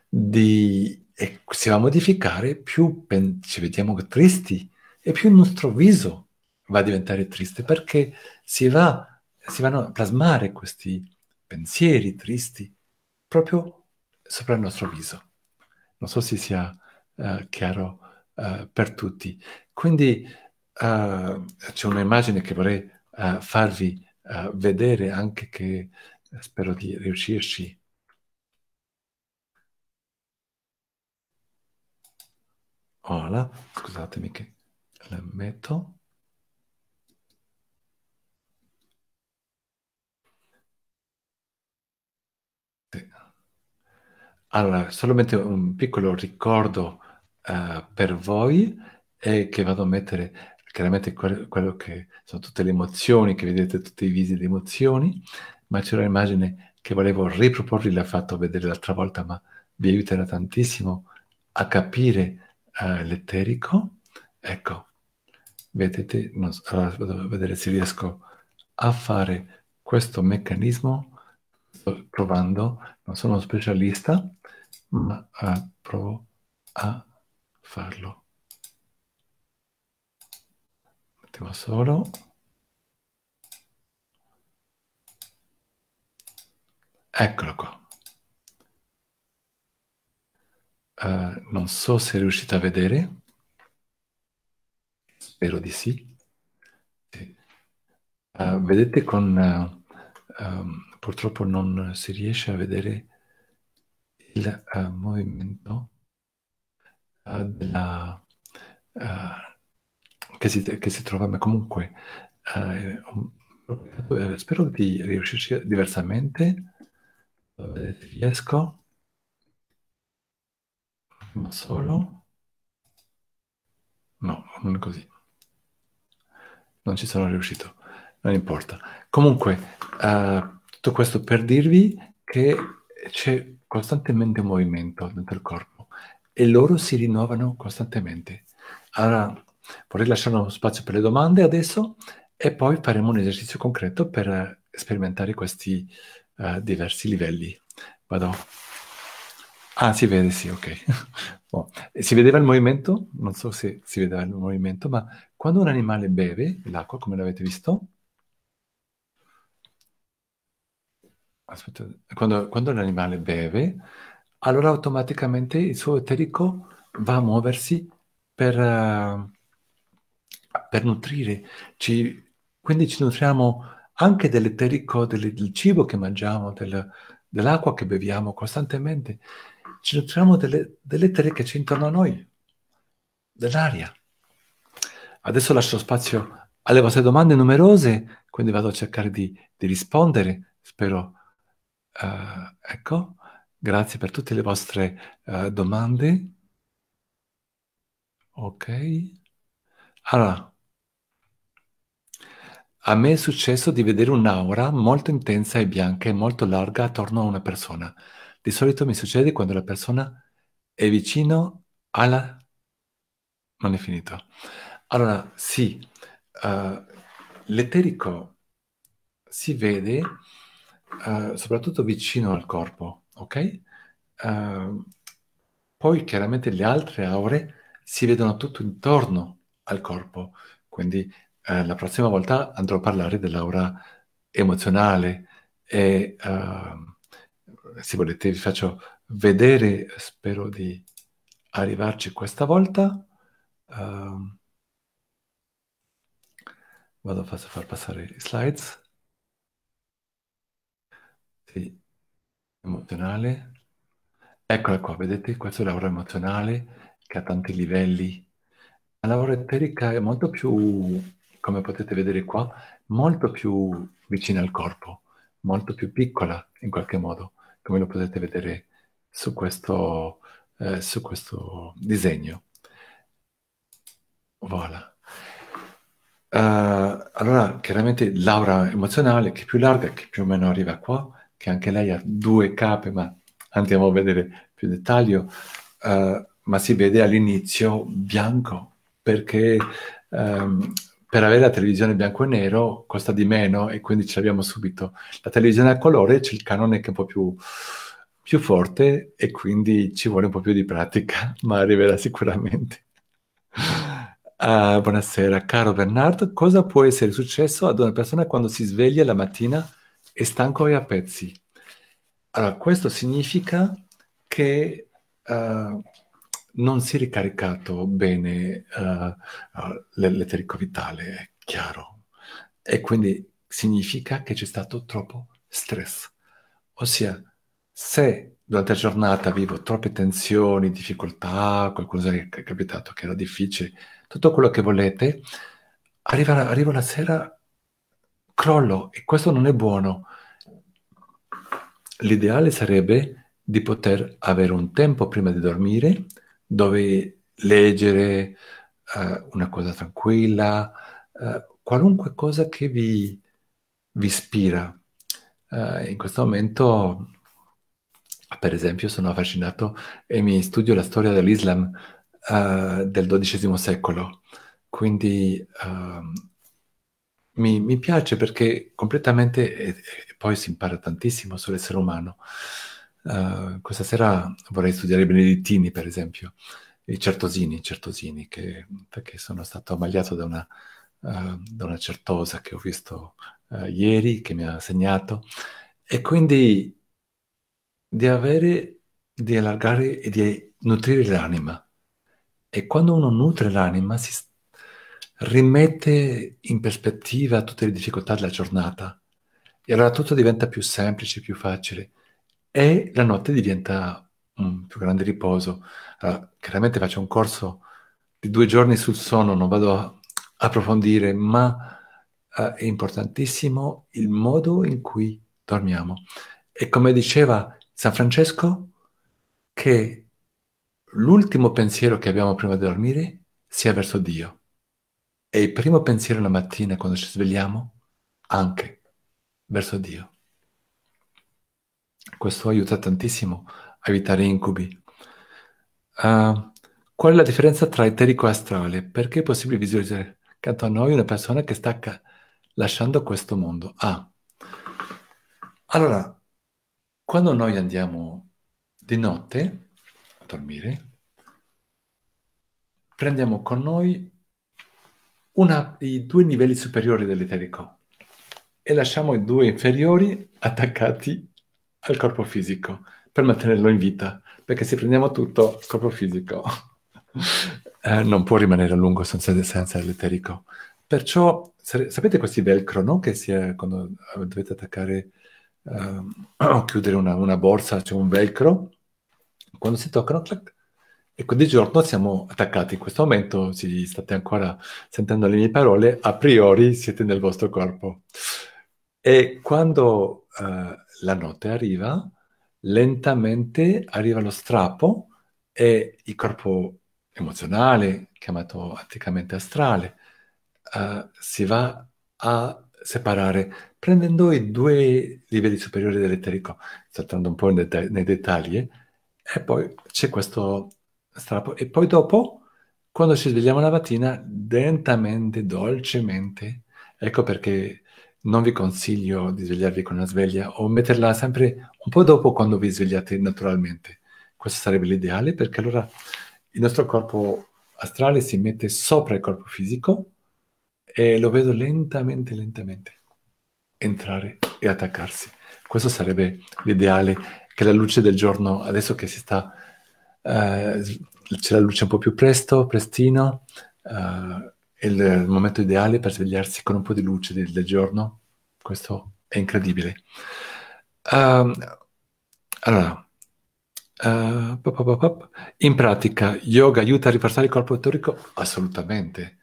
Di, e si va a modificare, più pen, ci vediamo tristi e più il nostro viso va a diventare triste perché si, va, si vanno a plasmare questi pensieri tristi proprio sopra il nostro viso. Non so se sia uh, chiaro uh, per tutti. Quindi uh, c'è un'immagine che vorrei uh, farvi uh, vedere anche che spero di riuscirci. Ora, scusatemi che la metto. Allora, solamente un piccolo ricordo uh, per voi e che vado a mettere chiaramente quello che sono tutte le emozioni, che vedete tutti i visi di emozioni, ma c'era un'immagine che volevo riproporvi, l'ha fatto vedere l'altra volta, ma vi aiuterà tantissimo a capire eh, l'eterico. Ecco, vedete, non so, allora vado a vedere se riesco a fare questo meccanismo, sto provando, non sono uno specialista, ma eh, provo a farlo. attimo solo. Eccolo qua. Uh, non so se riuscite a vedere. Spero di sì. sì. Uh, vedete con... Uh, um, purtroppo non si riesce a vedere il movimento della che si, che si trova, ma comunque eh, eh spero di riuscirci diversamente. Eh, riesco, ma solo. No, non è così. Non ci sono riuscito, non importa. Comunque, eh, tutto questo per dirvi che c'è costantemente un movimento dentro il corpo e loro si rinnovano costantemente. Allora, Vorrei lasciare uno spazio per le domande adesso e poi faremo un esercizio concreto per sperimentare questi uh, diversi livelli. Vado. Ah, si vede, sì, ok. [LAUGHS] oh. Si vedeva il movimento? Non so se si vedeva il movimento, ma quando un animale beve l'acqua, come l'avete visto? Aspetta, quando, quando l'animale beve, allora automaticamente il suo eterico va a muoversi per... Uh, per ci, Quindi ci nutriamo anche dell'eterico, del, del cibo che mangiamo, del, dell'acqua che beviamo costantemente. Ci nutriamo delle, dell'etere che c'è intorno a noi, dell'aria. Adesso lascio spazio alle vostre domande numerose, quindi vado a cercare di, di rispondere, spero. Uh, ecco, grazie per tutte le vostre uh, domande. Ok. Allora, a me è successo di vedere un'aura molto intensa e bianca e molto larga attorno a una persona. Di solito mi succede quando la persona è vicino alla... Non è finito. Allora, sì, uh, l'eterico si vede uh, soprattutto vicino al corpo, ok? Uh, poi chiaramente le altre aure si vedono tutto intorno al corpo, quindi eh, la prossima volta andrò a parlare dell'aura emozionale e uh, se volete vi faccio vedere, spero di arrivarci questa volta. Uh, vado a far passare i slides. Sì, emozionale. Eccola qua, vedete? questa è l'aura emozionale che ha tanti livelli. La l'aura eterica è molto più come potete vedere qua, molto più vicina al corpo, molto più piccola in qualche modo, come lo potete vedere su questo, eh, su questo disegno. Voilà. Uh, allora, chiaramente l'aura emozionale che è più larga, che più o meno arriva qua, che anche lei ha due cape, ma andiamo a vedere più dettaglio, uh, ma si vede all'inizio bianco, perché um, per avere la televisione bianco e nero costa di meno e quindi ce l'abbiamo subito. La televisione a colore c'è il canone che è un po' più, più forte e quindi ci vuole un po' più di pratica, [LAUGHS] ma arriverà sicuramente. Uh, buonasera, caro Bernardo, cosa può essere successo ad una persona quando si sveglia la mattina e stanco e a pezzi? Allora, questo significa che uh, non si è ricaricato bene uh, l'eterico vitale, è chiaro. E quindi significa che c'è stato troppo stress. Ossia, se durante la giornata vivo troppe tensioni, difficoltà, qualcosa che è capitato che era difficile, tutto quello che volete, arriva, arrivo la sera, crollo e questo non è buono. L'ideale sarebbe di poter avere un tempo prima di dormire dove leggere eh, una cosa tranquilla, eh, qualunque cosa che vi, vi ispira. Eh, in questo momento, per esempio, sono affascinato e mi studio la storia dell'Islam eh, del XII secolo, quindi ehm, mi, mi, piace perché completamente, e, e poi si impara tantissimo sull'essere umano. Eh, questa sera vorrei studiare i Benedettini, per esempio, i Certosini, certosini che, perché sono stato ammagliato da una, uh, da una certosa che ho visto uh, ieri, che mi ha segnato, e quindi di avere, di allargare e di nutrire l'anima. E quando uno nutre l'anima si rimette in prospettiva tutte le difficoltà della giornata. E allora tutto diventa più semplice, più facile e la notte diventa un più grande riposo. Allora, chiaramente faccio un corso di due giorni sul sonno, non vado a approfondire, ma eh, è importantissimo il modo in cui dormiamo. E come diceva San Francesco, che l'ultimo pensiero che abbiamo prima di dormire sia verso Dio. E il primo pensiero la mattina quando ci svegliamo, anche verso Dio. Questo aiuta tantissimo a evitare incubi. Uh, qual è la differenza tra eterico e astrale? Perché è possibile visualizzare accanto a noi una persona che sta ca- lasciando questo mondo? Ah, allora, quando noi andiamo di notte a dormire, prendiamo con noi una, i due livelli superiori dell'eterico e lasciamo i due inferiori [LAUGHS] attaccati al corpo fisico per mantenerlo in vita, perché se prendiamo tutto, il corpo fisico [LAUGHS] eh, non può rimanere a lungo senza, senza l'eterico. Perciò, sapete questi velcro, no? Che si è, quando eh, dovete attaccare eh, [CLEARS THROAT] o chiudere una, una borsa, c'è cioè un velcro, quando si toccano, clac, Ecco, di giorno siamo attaccati. In questo momento, se state ancora sentendo le mie parole, a priori siete nel vostro corpo. E quando eh, la notte arriva, lentamente arriva lo strappo e il corpo emozionale, chiamato anticamente astrale, uh, si va a separare prendendo i due livelli superiori dell'eterico, saltando un po' deta- nei dettagli, eh. e poi c'è questo strappo. E poi dopo, quando ci svegliamo la mattina, lentamente, dolcemente, ecco perché non vi consiglio di svegliarvi con una sveglia o metterla sempre un po' dopo quando vi svegliate naturalmente. Questo sarebbe l'ideale perché allora il nostro corpo astrale si mette sopra il corpo fisico e lo vedo lentamente, lentamente entrare e attaccarsi. Questo sarebbe l'ideale che la luce del giorno, adesso che si sta, eh, c'è la luce un po' più presto, prestino, eh, è il momento ideale per svegliarsi con un po' di luce del, giorno. Questo è incredibile. Um, allora, uh, pop, pop, pop. in pratica, yoga aiuta a ripassare il corpo teorico? Assolutamente.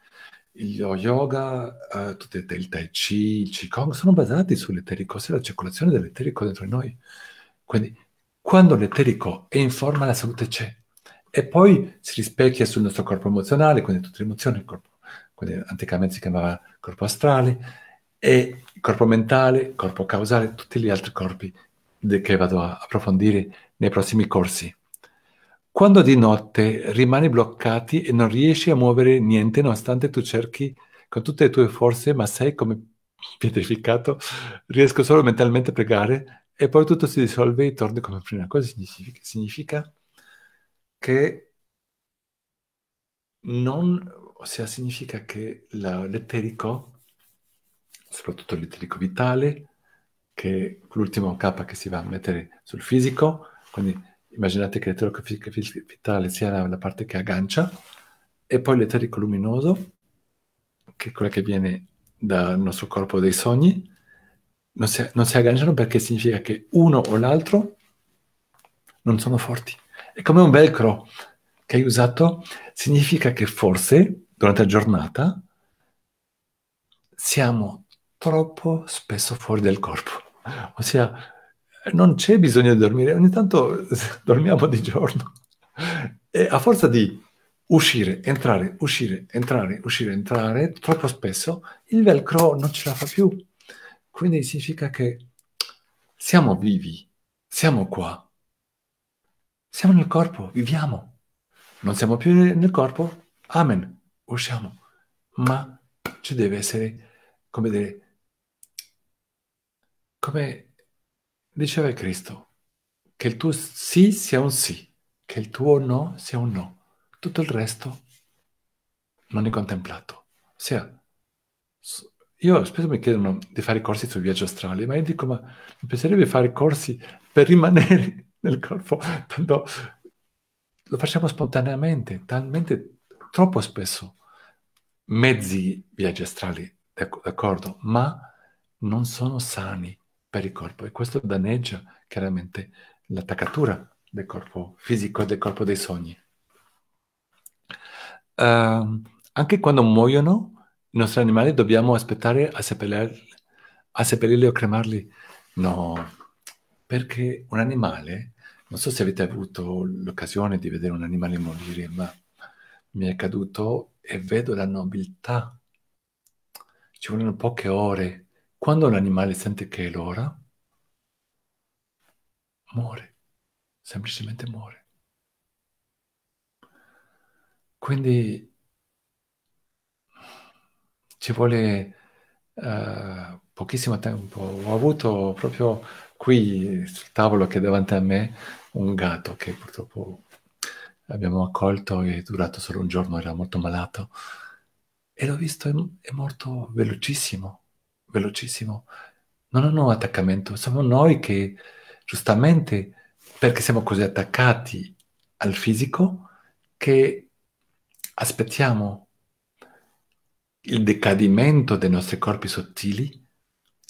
Lo yoga, uh, il tai chi, il qigong, sono basati sull'eterico, sulla la circolazione dell'eterico dentro di noi. Quindi, quando l'eterico è in forma, la salute c'è. E poi si rispecchia sul nostro corpo emozionale, quindi tutte le emozioni, il corpo quindi anticamente si chiamava corpo astrale, e corpo mentale, corpo causale, tutti gli altri corpi che vado a approfondire nei prossimi corsi. Quando di notte rimani bloccati e non riesci a muovere niente, nonostante tu cerchi con tutte le tue forze, ma sei come pietrificato, riesco solo mentalmente a pregare e poi tutto si dissolve e torni come prima. Cosa significa? Significa che non ossia significa che l'eterico, soprattutto l'eterico vitale, che è l'ultimo K che si va a mettere sul fisico, quindi immaginate che l'eterico vitale sia la, la parte che aggancia, e poi l'eterico luminoso, che è quella che viene dal nostro corpo dei sogni, non si, non si, agganciano perché significa che uno o l'altro non sono forti. È come un velcro che hai usato, significa che forse durante la giornata, siamo troppo spesso fuori dal corpo. Ossia, non c'è bisogno di dormire, ogni tanto [LAUGHS] dormiamo di giorno. E a forza di uscire, entrare, uscire, entrare, uscire, entrare, troppo spesso il velcro non ce la fa più. Quindi significa che siamo vivi, siamo qua, siamo nel corpo, viviamo. Non siamo più nel corpo? Amen usciamo, ma ci deve essere, come dire, come diceva Cristo, che il tuo sì sia un sì, che il tuo no sia un no, tutto il resto non è contemplato. Ossia, io spesso mi chiedono di fare corsi sul viaggio astrale, ma io dico, ma mi piacerebbe fare corsi per rimanere [LAUGHS] nel corpo, tanto lo facciamo spontaneamente, talmente troppo spesso mezzi viaggi astrali, d'accordo, ma non sono sani per il corpo e questo danneggia chiaramente l'attaccatura del corpo fisico, del corpo dei sogni. Uh, anche quando muoiono i nostri animali dobbiamo aspettare a seppellirli, a seppellirli o cremarli? No, perché un animale, non so se avete avuto l'occasione di vedere un animale morire, ma mi è accaduto e vedo la nobiltà. Ci vogliono poche ore. Quando un animale sente che è l'ora, muore, semplicemente muore. Quindi ci vuole uh, pochissimo tempo. Ho avuto proprio qui sul tavolo che è davanti a me un gatto che purtroppo abbiamo accolto è durato solo un giorno, era molto malato e l'ho visto, è, è morto velocissimo, velocissimo. Non hanno attaccamento, siamo noi che giustamente perché siamo così attaccati al fisico che aspettiamo il decadimento dei nostri corpi sottili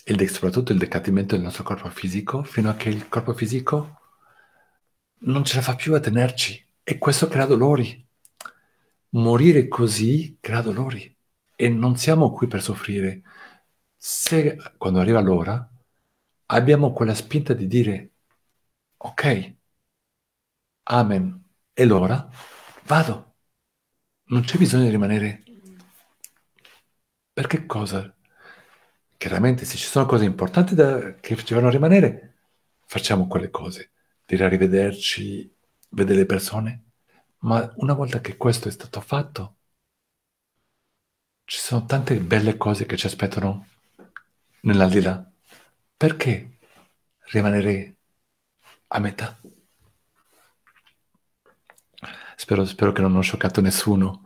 e soprattutto il decadimento del nostro corpo fisico fino a che il corpo fisico non ce la fa più a tenerci e questo crea dolori. Morire così crea dolori. E non siamo qui per soffrire. Se quando arriva l'ora abbiamo quella spinta di dire ok, amen, e l'ora vado. Non c'è bisogno di rimanere. Perché cosa? Chiaramente se ci sono cose importanti da, che ci vanno a rimanere, facciamo quelle cose. Dire arrivederci vede le persone, ma una volta che questo è stato fatto, ci sono tante belle cose che ci aspettano nell'aldilà. Perché rimanere a metà? Spero, spero che non ho scioccato nessuno.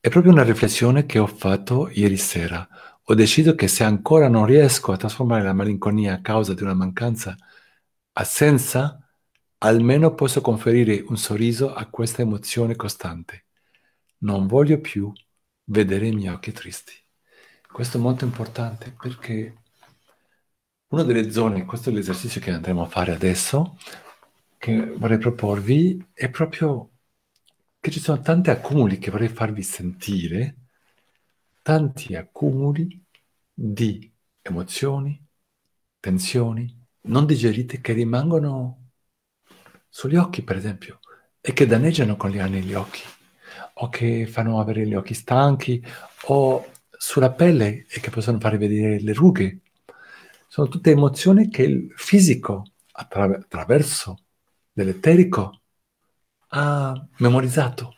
È proprio una riflessione che ho fatto ieri sera. Ho deciso che se ancora non riesco a trasformare la malinconia a causa di una mancanza, assenza, Almeno posso conferire un sorriso a questa emozione costante. Non voglio più vedere i miei occhi tristi. Questo è molto importante perché una delle zone, questo è l'esercizio che andremo a fare adesso, che vorrei proporvi, è proprio che ci sono tanti accumuli che vorrei farvi sentire, tanti accumuli di emozioni, tensioni non digerite che rimangono sugli occhi, per esempio, e che danneggiano con gli anni gli occhi, o che fanno avere gli occhi stanchi, o sulla pelle e che possono far vedere le rughe. Sono tutte emozioni che il fisico, attraver- attraverso l'eletterico, ha memorizzato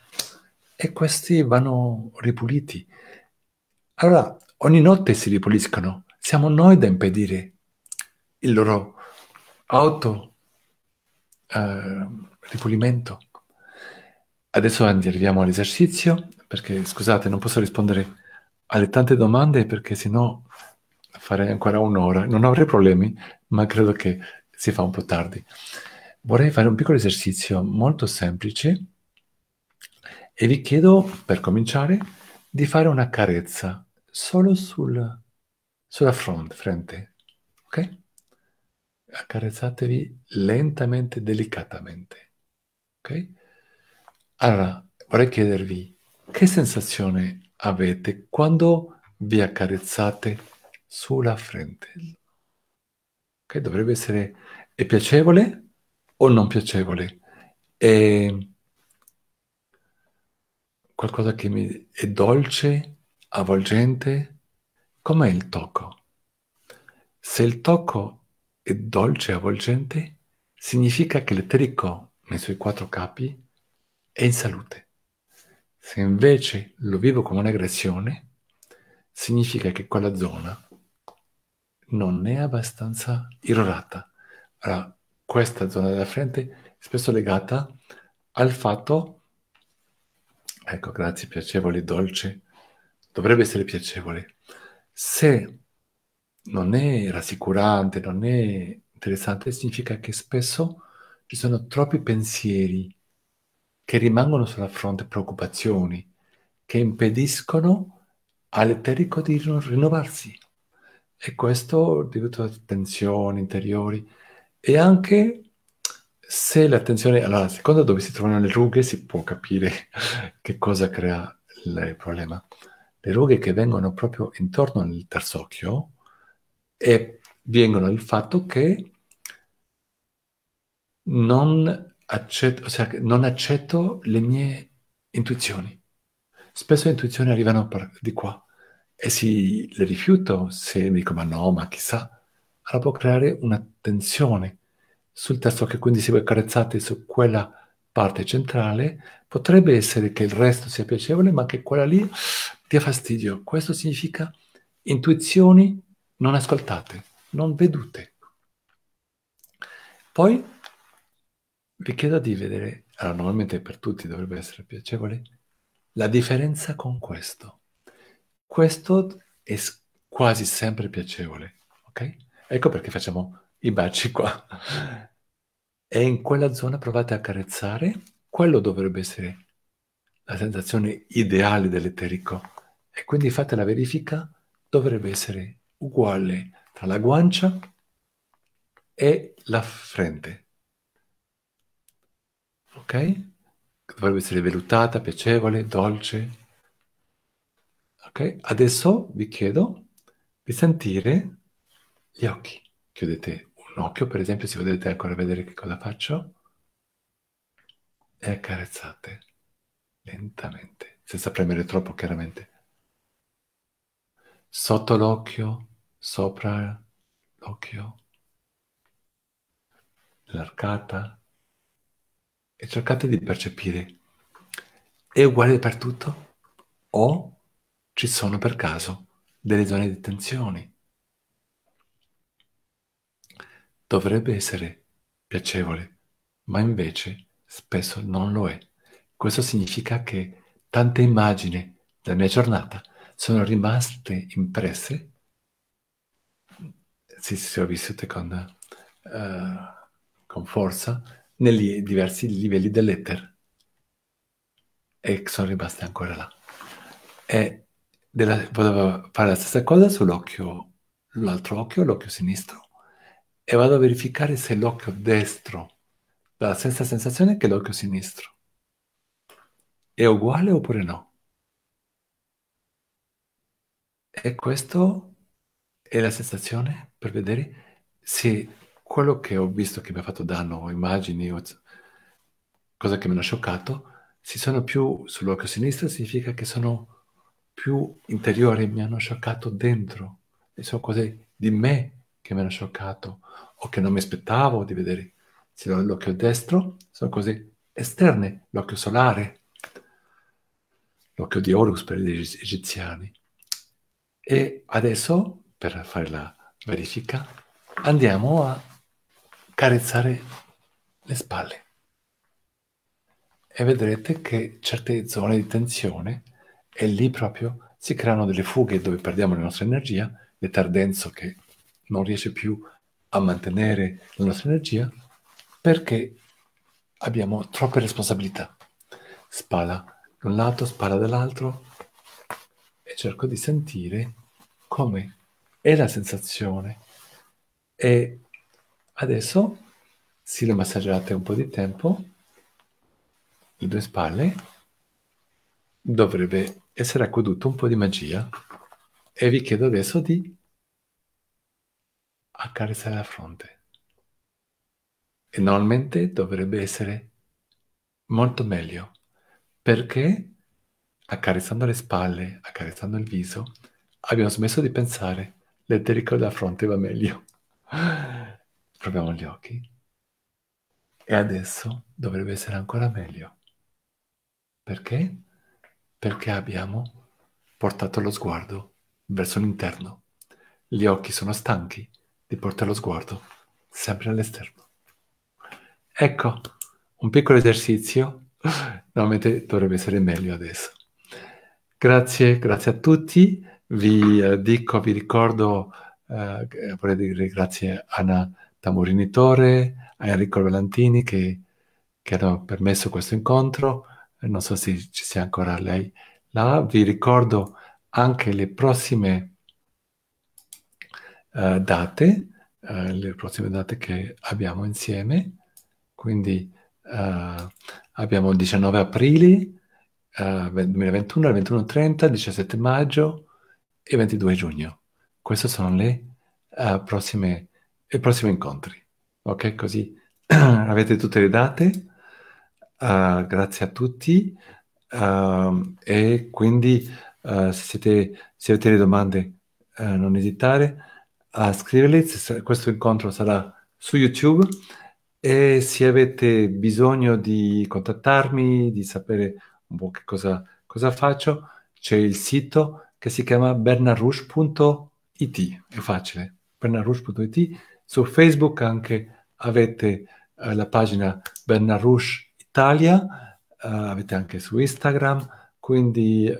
e questi vanno ripuliti. Allora, ogni notte si ripuliscono, siamo noi da impedire il loro auto uh, ripulimento. Adesso Andy arriviamo all'esercizio, perché scusate non posso rispondere alle tante domande perché sennò farei ancora un'ora, non avrei problemi, ma credo che si fa un po' tardi. Vorrei fare un piccolo esercizio molto semplice e vi chiedo, per cominciare, di fare una carezza solo sul, sulla front, frente, ok? Accarezzatevi lentamente, delicatamente. Ok? Allora, vorrei chiedervi che sensazione avete quando vi accarezzate sulla frente? Ok? Dovrebbe essere è piacevole o non piacevole? È qualcosa che mi è dolce, avvolgente? Com'è il tocco? Se il tocco e dolce e avvolgente significa che il nei suoi quattro capi è in salute. Se invece lo vivo come un'aggressione, significa che quella zona non è abbastanza irrorata. Allora, questa zona della frente è spesso legata al fatto, ecco, grazie, piacevole, dolce, dovrebbe essere piacevole. Se non è rassicurante, non è interessante, significa che spesso ci sono troppi pensieri che rimangono sulla fronte preoccupazioni, che impediscono all'eterico di rinnovarsi. E questo diventa a tensioni interiori e anche se l'attenzione, allora, a seconda dove si trovano le rughe si può capire [LAUGHS] che cosa crea il problema. Le rughe che vengono proprio intorno al terzo occhio, e vengono il fatto che non accetto, cioè, non accetto le mie intuizioni. Spesso le intuizioni arrivano per, di qua e se le rifiuto, se dico ma no, ma chissà, allora può creare una tensione sul testo che quindi se voi carezzate su quella parte centrale, potrebbe essere che il resto sia piacevole, ma che quella lì dia fastidio. Questo significa intuizioni non ascoltate, non vedute. Poi vi chiedo di vedere, allora normalmente per tutti dovrebbe essere piacevole, la differenza con questo. Questo è quasi sempre piacevole, ok? Ecco perché facciamo i baci qua. E in quella zona provate a carezzare, quello dovrebbe essere la sensazione ideale dell'eterico. E quindi fate la verifica, dovrebbe essere uguale tra la guancia e la frente. Ok? Dovrebbe essere vellutata, piacevole, dolce. Ok? Adesso vi chiedo di sentire gli occhi. Chiudete un occhio, per esempio, se volete ancora vedere che cosa faccio. E accarezzate lentamente, senza premere troppo, chiaramente. Sotto l'occhio, sopra l'occhio, l'arcata e cercate di percepire è uguale dappertutto o ci sono per caso delle zone di tensione. Dovrebbe essere piacevole, ma invece spesso non lo è. Questo significa che tante immagini della mia giornata sono rimaste impresse si sono vissute con, uh, con forza nei diversi livelli dell'Ether e sono rimaste ancora là. E della, potevo fare la stessa cosa sull'occhio, l'altro occhio, l'occhio sinistro, e vado a verificare se l'occhio destro dà la stessa sensazione che l'occhio sinistro. È uguale oppure no? E questa è la sensazione per vedere se quello che ho visto che mi ha fatto danno, o immagini o cosa che mi hanno scioccato, se sono più sull'occhio sinistro significa che sono più interiori, mi hanno scioccato dentro e sono cose di me che mi hanno scioccato o che non mi aspettavo di vedere. Se l'occhio destro sono cose esterne, l'occhio solare, l'occhio di Horus per gli egiziani. E adesso, per fare la verifica, andiamo a carezzare le spalle e vedrete che certe zone di tensione e lì proprio si creano delle fughe dove perdiamo la nostra energia, le tardenzo che non riesce più a mantenere la nostra energia perché abbiamo troppe responsabilità. Spala da un lato, spala dall'altro e cerco di sentire come è la sensazione. E adesso si le massaggiate un po' di tempo, le due spalle, dovrebbe essere accaduto un po' di magia e vi chiedo adesso di accarezzare la fronte. E normalmente dovrebbe essere molto meglio perché accarezzando le spalle, accarezzando il viso, abbiamo smesso di pensare l'eterico della fronte va meglio. Proviamo gli occhi. E adesso dovrebbe essere ancora meglio. Perché? Perché abbiamo portato lo sguardo verso l'interno. Gli occhi sono stanchi di portare lo sguardo sempre all'esterno. Ecco, un piccolo esercizio. Normalmente dovrebbe essere meglio adesso. Grazie, grazie a tutti vi eh, dico, vi ricordo, eh, vorrei dire grazie a Anna Tamurini a Enrico Valentini che, che, hanno permesso questo incontro, non so se ci sia ancora lei là, vi ricordo anche le prossime eh, date, eh, le prossime date che abbiamo insieme, quindi eh, abbiamo il 19 aprile 2021, eh, il 21.30, 17 maggio, e 22 giugno. Questi sono le, uh, prossime, i prossimi incontri. Ok, così [CLEARS THROAT] avete tutte le date. Uh, grazie a tutti. Uh, e quindi eh, se, siete, se, avete le domande non esitare a scriverle. Questo incontro sarà su YouTube e se avete bisogno di contattarmi, di sapere un po' che cosa, cosa faccio, c'è il sito che si chiama bernardrush.it, è facile, bernardrush.it, su Facebook anche avete eh, la pagina Bernardrush Italia, eh, avete anche su Instagram, quindi eh,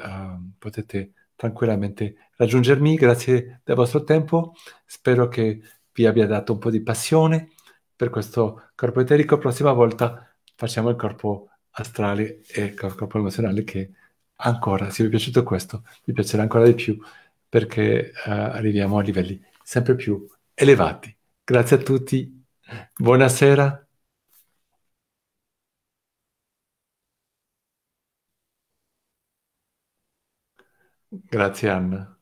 potete tranquillamente raggiungermi, grazie del vostro tempo, spero che vi abbia dato un po' di passione per questo corpo eterico, prossima volta facciamo il corpo astrale e il corpo emozionale che ancora, se vi è piaciuto questo, vi piacerà ancora di più perché eh, arriviamo a livelli sempre più elevati. Grazie a tutti, buonasera. Grazie Anna.